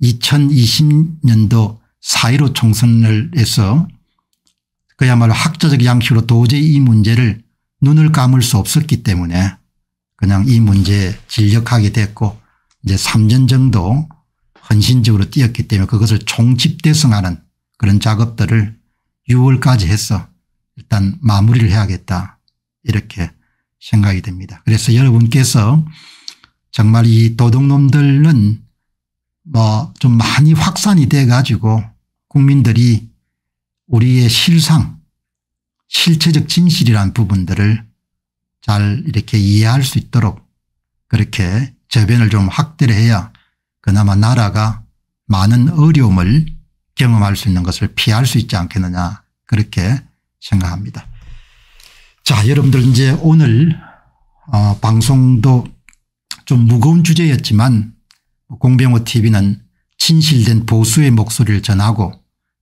S1: 2020년도 4.15 총선을 해서 그야말로 학자적 양식으로 도저히 이 문제를 눈을 감을 수 없었기 때문에 그냥 이 문제에 진력하게 됐고 이제 3년 정도 헌신적으로 뛰었기 때문에 그것을 총집대성하는 그런 작업들을 6월까지 해서 일단 마무리를 해야겠다 이렇게 생각이 됩니다. 그래서 여러분께서 정말 이 도둑놈들은 뭐 좀 많이 확산이 돼 가지고 국민들이 우리의 실상 실체적 진실이란 부분들을 잘 이렇게 이해할 수 있도록 그렇게 저변을 좀 확대를 해야 그나마 나라가 많은 어려움을 경험할 수 있는 것을 피할 수 있지 않겠느냐 그렇게 생각합니다. 자 여러분들 이제 오늘 어 방송도 좀 무거운 주제였지만 공병호 tv는 진실된 보수의 목소리를 전하고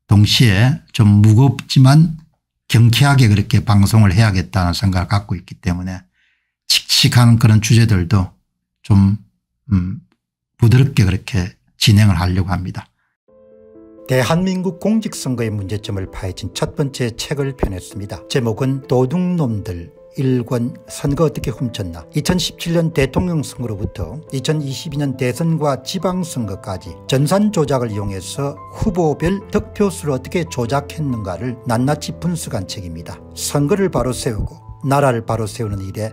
S1: 동시에 좀 무겁지만 경쾌하게 그렇게 방송을 해야겠다는 생각을 갖고 있기 때문에 칙칙한 그런 주제들도 좀음 부드럽게 그렇게 진행을 하려고 합니다. 대한민국 공직선거의 문제점을 파헤친 첫 번째 책을 펴냈습니다. 제목은 도둑놈들 일권 선거 어떻게 훔쳤나 2017년 대통령 선거로부터 2022년 대선과 지방선거까지 전산 조작을 이용해서 후보별 득표수를 어떻게 조작했는가를 낱낱이 분석한 책입니다. 선거를 바로 세우고 나라를 바로 세우는 일에